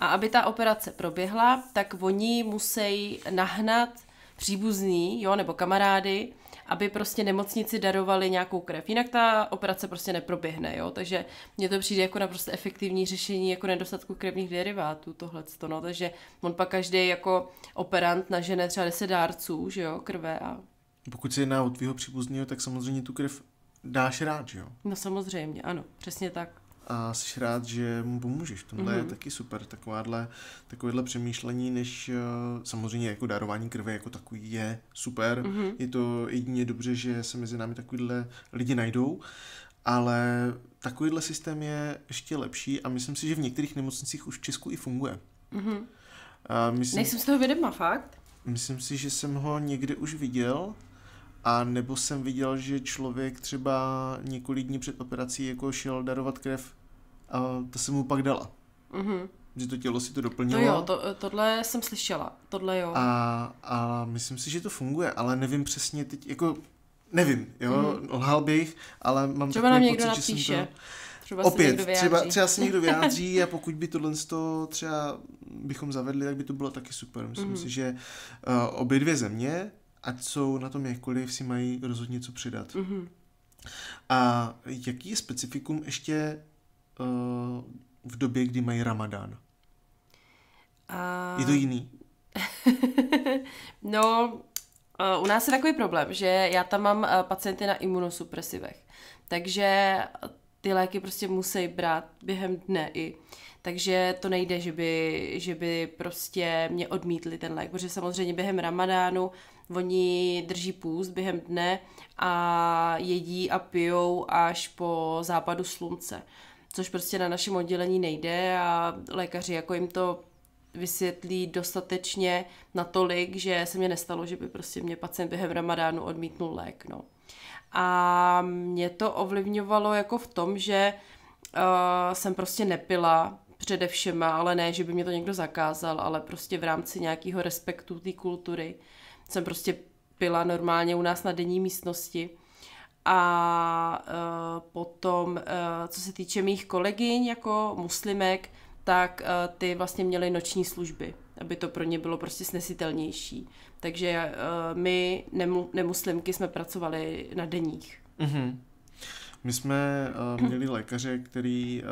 A aby ta operace proběhla, tak oni musí nahnat příbuzný, jo, nebo kamarády, aby prostě nemocnici darovali nějakou krev. Jinak ta operace prostě neproběhne, jo. Takže mně to přijde jako naprosto efektivní řešení jako nedostatku krevních derivátů, tohle no. Takže on pak každý jako operant nažene třeba 10 dárců, že jo, krve a... Pokud se jedná o tvýho příbuzného, tak samozřejmě tu krev dáš rád, že jo? No samozřejmě, ano, přesně tak a jsi rád, že mu pomůžeš. Tohle mm-hmm. je mhm. taky super, takováhle, takovéhle přemýšlení, než eh, samozřejmě jako darování krve jako takový je super. Mm-hmm. Je to jedině dobře, že se mezi námi takovýhle lidi najdou, ale takovýhle systém je ještě lepší a myslím si, že v některých nemocnicích už v Česku i funguje. Mm-hmm. A myslím, Nejsem z toho vědomá, fakt? Myslím si, že jsem ho někde už viděl, a nebo jsem viděl, že člověk třeba několik dní před operací jako šel darovat krev a to se mu pak dala. Mm-hmm. Že to tělo si to no doplnilo. To jo, to, tohle jsem slyšela, tohle jo. A, a myslím si, že to funguje, ale nevím přesně teď, jako nevím, jo, mm-hmm. lhal bych, ale mám Třeba takový někdo pocit, napíše. že jsem to... Třeba Opět, se třeba, třeba se někdo (laughs) vyjádří a pokud by tohle to třeba bychom zavedli, tak by to bylo taky super. Myslím mm-hmm. si, že uh, obě dvě země ať jsou na tom jakkoliv, si mají rozhodně co přidat. Mm-hmm. A jaký je specifikum ještě uh, v době, kdy mají ramadán? Uh... Je to jiný? (laughs) no, uh, u nás je takový problém, že já tam mám uh, pacienty na imunosupresivech, takže ty léky prostě musí brát během dne i. Takže to nejde, že by, že by prostě mě odmítli ten lék, protože samozřejmě během ramadánu Oni drží půst během dne a jedí a pijou až po západu slunce, což prostě na našem oddělení nejde a lékaři jako jim to vysvětlí dostatečně natolik, že se mě nestalo, že by prostě mě pacient během ramadánu odmítnul lék, no. A mě to ovlivňovalo jako v tom, že uh, jsem prostě nepila Především ale ne, že by mě to někdo zakázal, ale prostě v rámci nějakého respektu té kultury jsem prostě pila normálně u nás na denní místnosti. A e, potom, e, co se týče mých kolegyň jako muslimek, tak e, ty vlastně měly noční služby, aby to pro ně bylo prostě snesitelnější. Takže my, nemu, nemuslimky, jsme pracovali na denních. Mm-hmm. My jsme uh, měli lékaře, který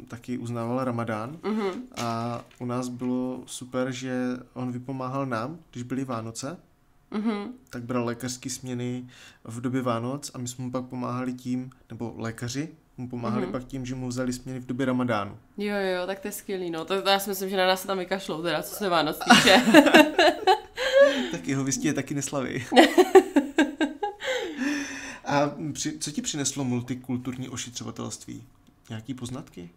uh, taky uznával ramadán uh-huh. a u nás bylo super, že on vypomáhal nám, když byly Vánoce, uh-huh. tak bral lékařské směny v době Vánoc a my jsme mu pak pomáhali tím, nebo lékaři mu pomáhali uh-huh. pak tím, že mu vzali směny v době ramadánu. Jo, jo, tak to je skvělý, no. To, to já si myslím, že na nás se tam vykašlou, teda, co se Vánoc týče. (laughs) tak jeho je taky neslaví. (laughs) A při, co ti přineslo multikulturní ošetřovatelství? Nějaký poznatky?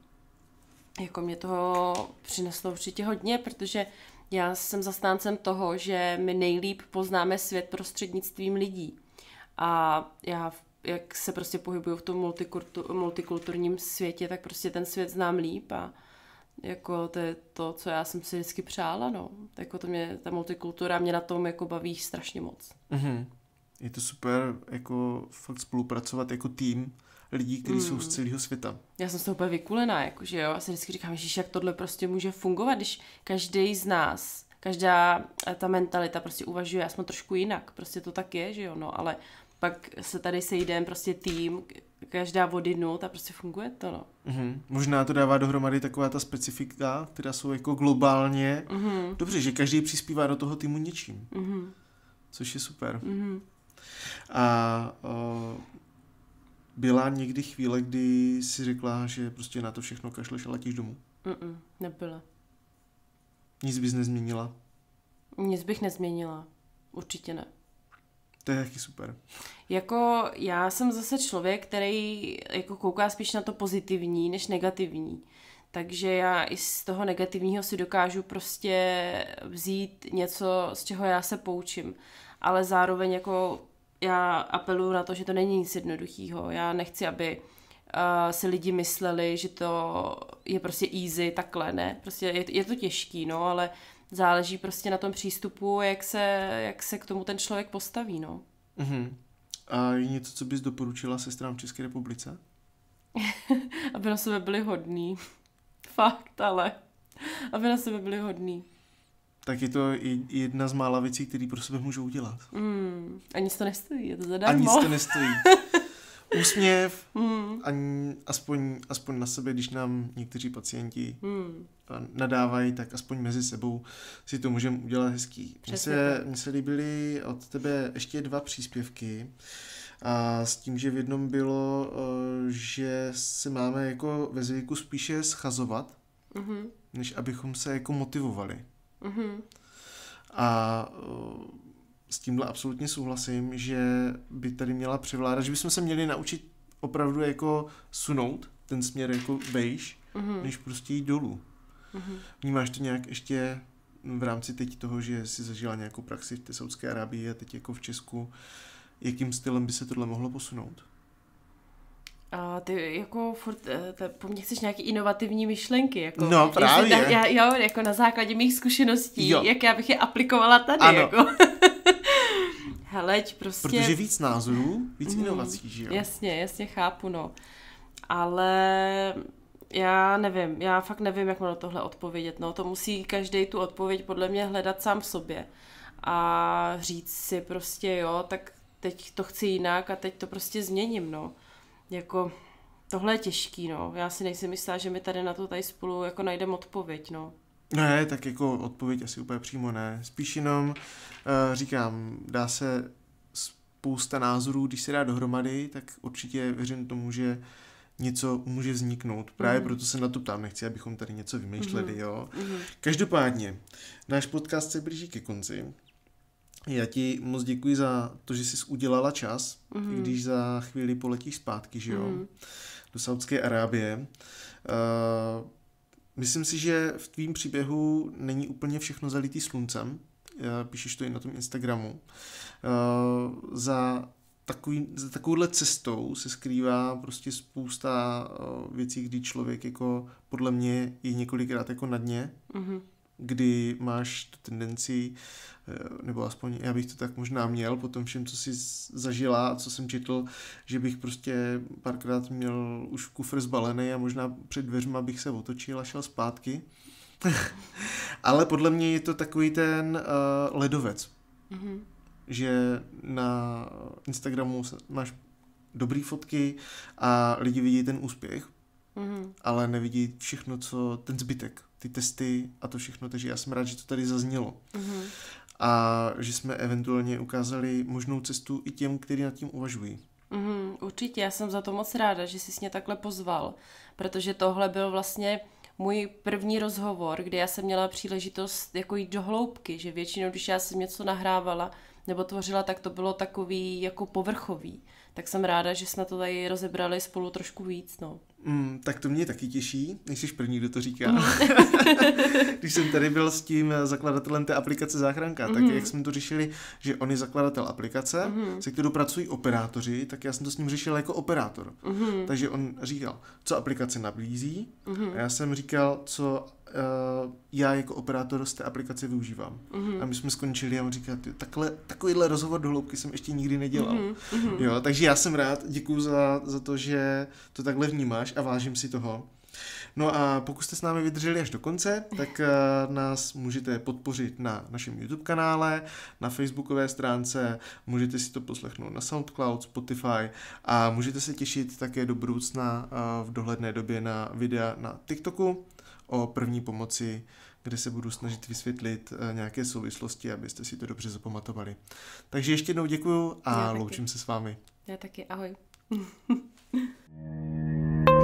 Jako mě toho přineslo určitě hodně, protože já jsem zastáncem toho, že my nejlíp poznáme svět prostřednictvím lidí. A já, jak se prostě pohybuju v tom multikultu, multikulturním světě, tak prostě ten svět znám líp a jako to je to, co já jsem si vždycky přála, no. Jako to mě, ta multikultura mě na tom jako baví strašně moc. Mm-hmm je to super jako fakt spolupracovat jako tým lidí, kteří mm. jsou z mm. celého světa. Já jsem toho úplně vykulená, jakože jo, a si vždycky říkám, že jak tohle prostě může fungovat, když každý z nás, každá eh, ta mentalita prostě uvažuje, já jsem trošku jinak, prostě to tak je, že jo, no, ale pak se tady sejdeme prostě tým, každá vodinu a prostě funguje to, no. Mm-hmm. Možná to dává dohromady taková ta specifika, která jsou jako globálně. Mm-hmm. Dobře, že každý přispívá do toho týmu něčím. Mm-hmm. Což je super. Mm-hmm. A uh, byla někdy chvíle, kdy si řekla, že prostě na to všechno kašleš a letíš domů? Mm-mm, nebyla. Nic bys nezměnila? Nic bych nezměnila. Určitě ne. To je taky super. Jako já jsem zase člověk, který jako kouká spíš na to pozitivní než negativní. Takže já i z toho negativního si dokážu prostě vzít něco, z čeho já se poučím. Ale zároveň jako já apeluju na to, že to není nic jednoduchého. Já nechci, aby uh, si lidi mysleli, že to je prostě easy, takhle ne. Prostě je, je to těžký, no, ale záleží prostě na tom přístupu, jak se, jak se k tomu ten člověk postaví, no. Mm-hmm. A je něco, co bys doporučila sestrám v České republice? (laughs) aby na sebe byli hodní. (laughs) Fakt, ale. Aby na sebe byli hodní tak je to jedna z mála věcí, které pro sebe můžu udělat. Mm, a nic to nestojí, je to zadarmo. A nic to (laughs) nestojí. Úsměv, mm. ani, aspoň, aspoň na sebe, když nám někteří pacienti mm. nadávají, tak aspoň mezi sebou si to můžeme udělat hezký. Mně se, mně se líbily od tebe ještě dva příspěvky. A s tím, že v jednom bylo, e, že se máme jako ve zvyku spíše schazovat, mm-hmm. než abychom se jako motivovali. Mm-hmm. A eh, s tímhle absolutně souhlasím, že by tady měla převládat, že bychom se měli naučit opravdu jako sunout ten směr jako vejš, mm-hmm. než prostě jít dolů. Mm-hmm. Vnímáš to nějak ještě v rámci teď toho, že jsi zažila nějakou praxi v té Saudské Arábii a teď jako v Česku, jakým stylem by se tohle mohlo posunout? A ty jako furt, eh, te, po mně chceš nějaké inovativní myšlenky. Jako, no právě. Jestli, já, jo, jako na základě mých zkušeností, jo. jak já bych je aplikovala tady. Ano. Jako. (laughs) Heleď, prostě... Protože víc názorů, víc mm, inovací, že jo? Jasně, jasně, chápu, no. Ale já nevím, já fakt nevím, jak na tohle odpovědět. No, to musí každý tu odpověď podle mě hledat sám v sobě a říct si prostě, jo, tak teď to chci jinak a teď to prostě změním, no jako tohle je těžký, no. Já si nejsem jistá, že mi tady na to tady spolu jako najdeme odpověď, no. Ne, tak jako odpověď asi úplně přímo ne. Spíš jenom uh, říkám, dá se spousta názorů, když se dá dohromady, tak určitě věřím tomu, že něco může vzniknout. Právě mm. proto se na to ptám, nechci, abychom tady něco vymýšleli, mm. jo. Mm. Každopádně, náš podcast se blíží ke konci. Já ti moc děkuji za to, že jsi udělala čas, mm-hmm. když za chvíli poletíš zpátky, že jo, mm-hmm. do Saudské Arábie. Uh, myslím si, že v tvým příběhu není úplně všechno zalitý sluncem. Eh, píšeš to i na tom Instagramu. Uh, za takový, za takovouhle cestou se skrývá prostě spousta věcí, kdy člověk jako podle mě je několikrát jako na dně. Mm-hmm kdy máš tu tendenci, eh, nebo aspoň já bych to tak možná měl po tom všem, co si zažila a co jsem četl, že bych prostě párkrát měl už kufr zbalený a možná před dveřma bych se otočil a šel zpátky. (laughs) Ale podle mě je to takový ten uh, ledovec. Mm-hmm. Že na Instagramu máš dobrý fotky a lidi vidí ten úspěch, mm-hmm. ale nevidí všechno, co ten zbytek ty testy a to všechno, takže já jsem rád, že to tady zaznělo. Mm-hmm. A že jsme eventuálně ukázali možnou cestu i těm, kteří nad tím uvažují. Mm, určitě, já jsem za to moc ráda, že jsi mě takhle pozval, protože tohle byl vlastně můj první rozhovor, kde já jsem měla příležitost jako jít do hloubky, že většinou, když já jsem něco nahrávala nebo tvořila, tak to bylo takový jako povrchový. Tak jsem ráda, že jsme to tady rozebrali spolu trošku víc, no. Mm, tak to mě taky těší, nejsi první, kdo to říká. No. (laughs) Když jsem tady byl s tím zakladatelem té aplikace Záchranka, mm-hmm. tak mhm. jak jsme to řešili, že on je zakladatel aplikace, mm-hmm. se kterou pracují operátoři, tak já jsem to s ním řešil jako operátor. Mm-hmm. Takže on říkal, co aplikace nabízí, mm-hmm. a já jsem říkal, co uh, já jako operátor z té aplikace využívám. Mm-hmm. A my jsme skončili a on říká, takhle, takovýhle rozhovor do hloubky jsem ještě nikdy nedělal. Mm-hmm. Jo, takže já jsem rád, děkuji za, za to, že to takhle vnímáš a vážím si toho. No a pokud jste s námi vydrželi až do konce, tak eh, nás můžete podpořit na našem YouTube kanále, na facebookové stránce, můžete si to poslechnout na SoundCloud, Spotify a můžete se těšit také do budoucna eh, v dohledné době na videa na TikToku o první pomoci, kde se budu snažit vysvětlit eh, nějaké souvislosti, abyste si to dobře zapamatovali. Takže ještě jednou děkuju a loučím se s vámi. Já taky, ahoj. (laughs)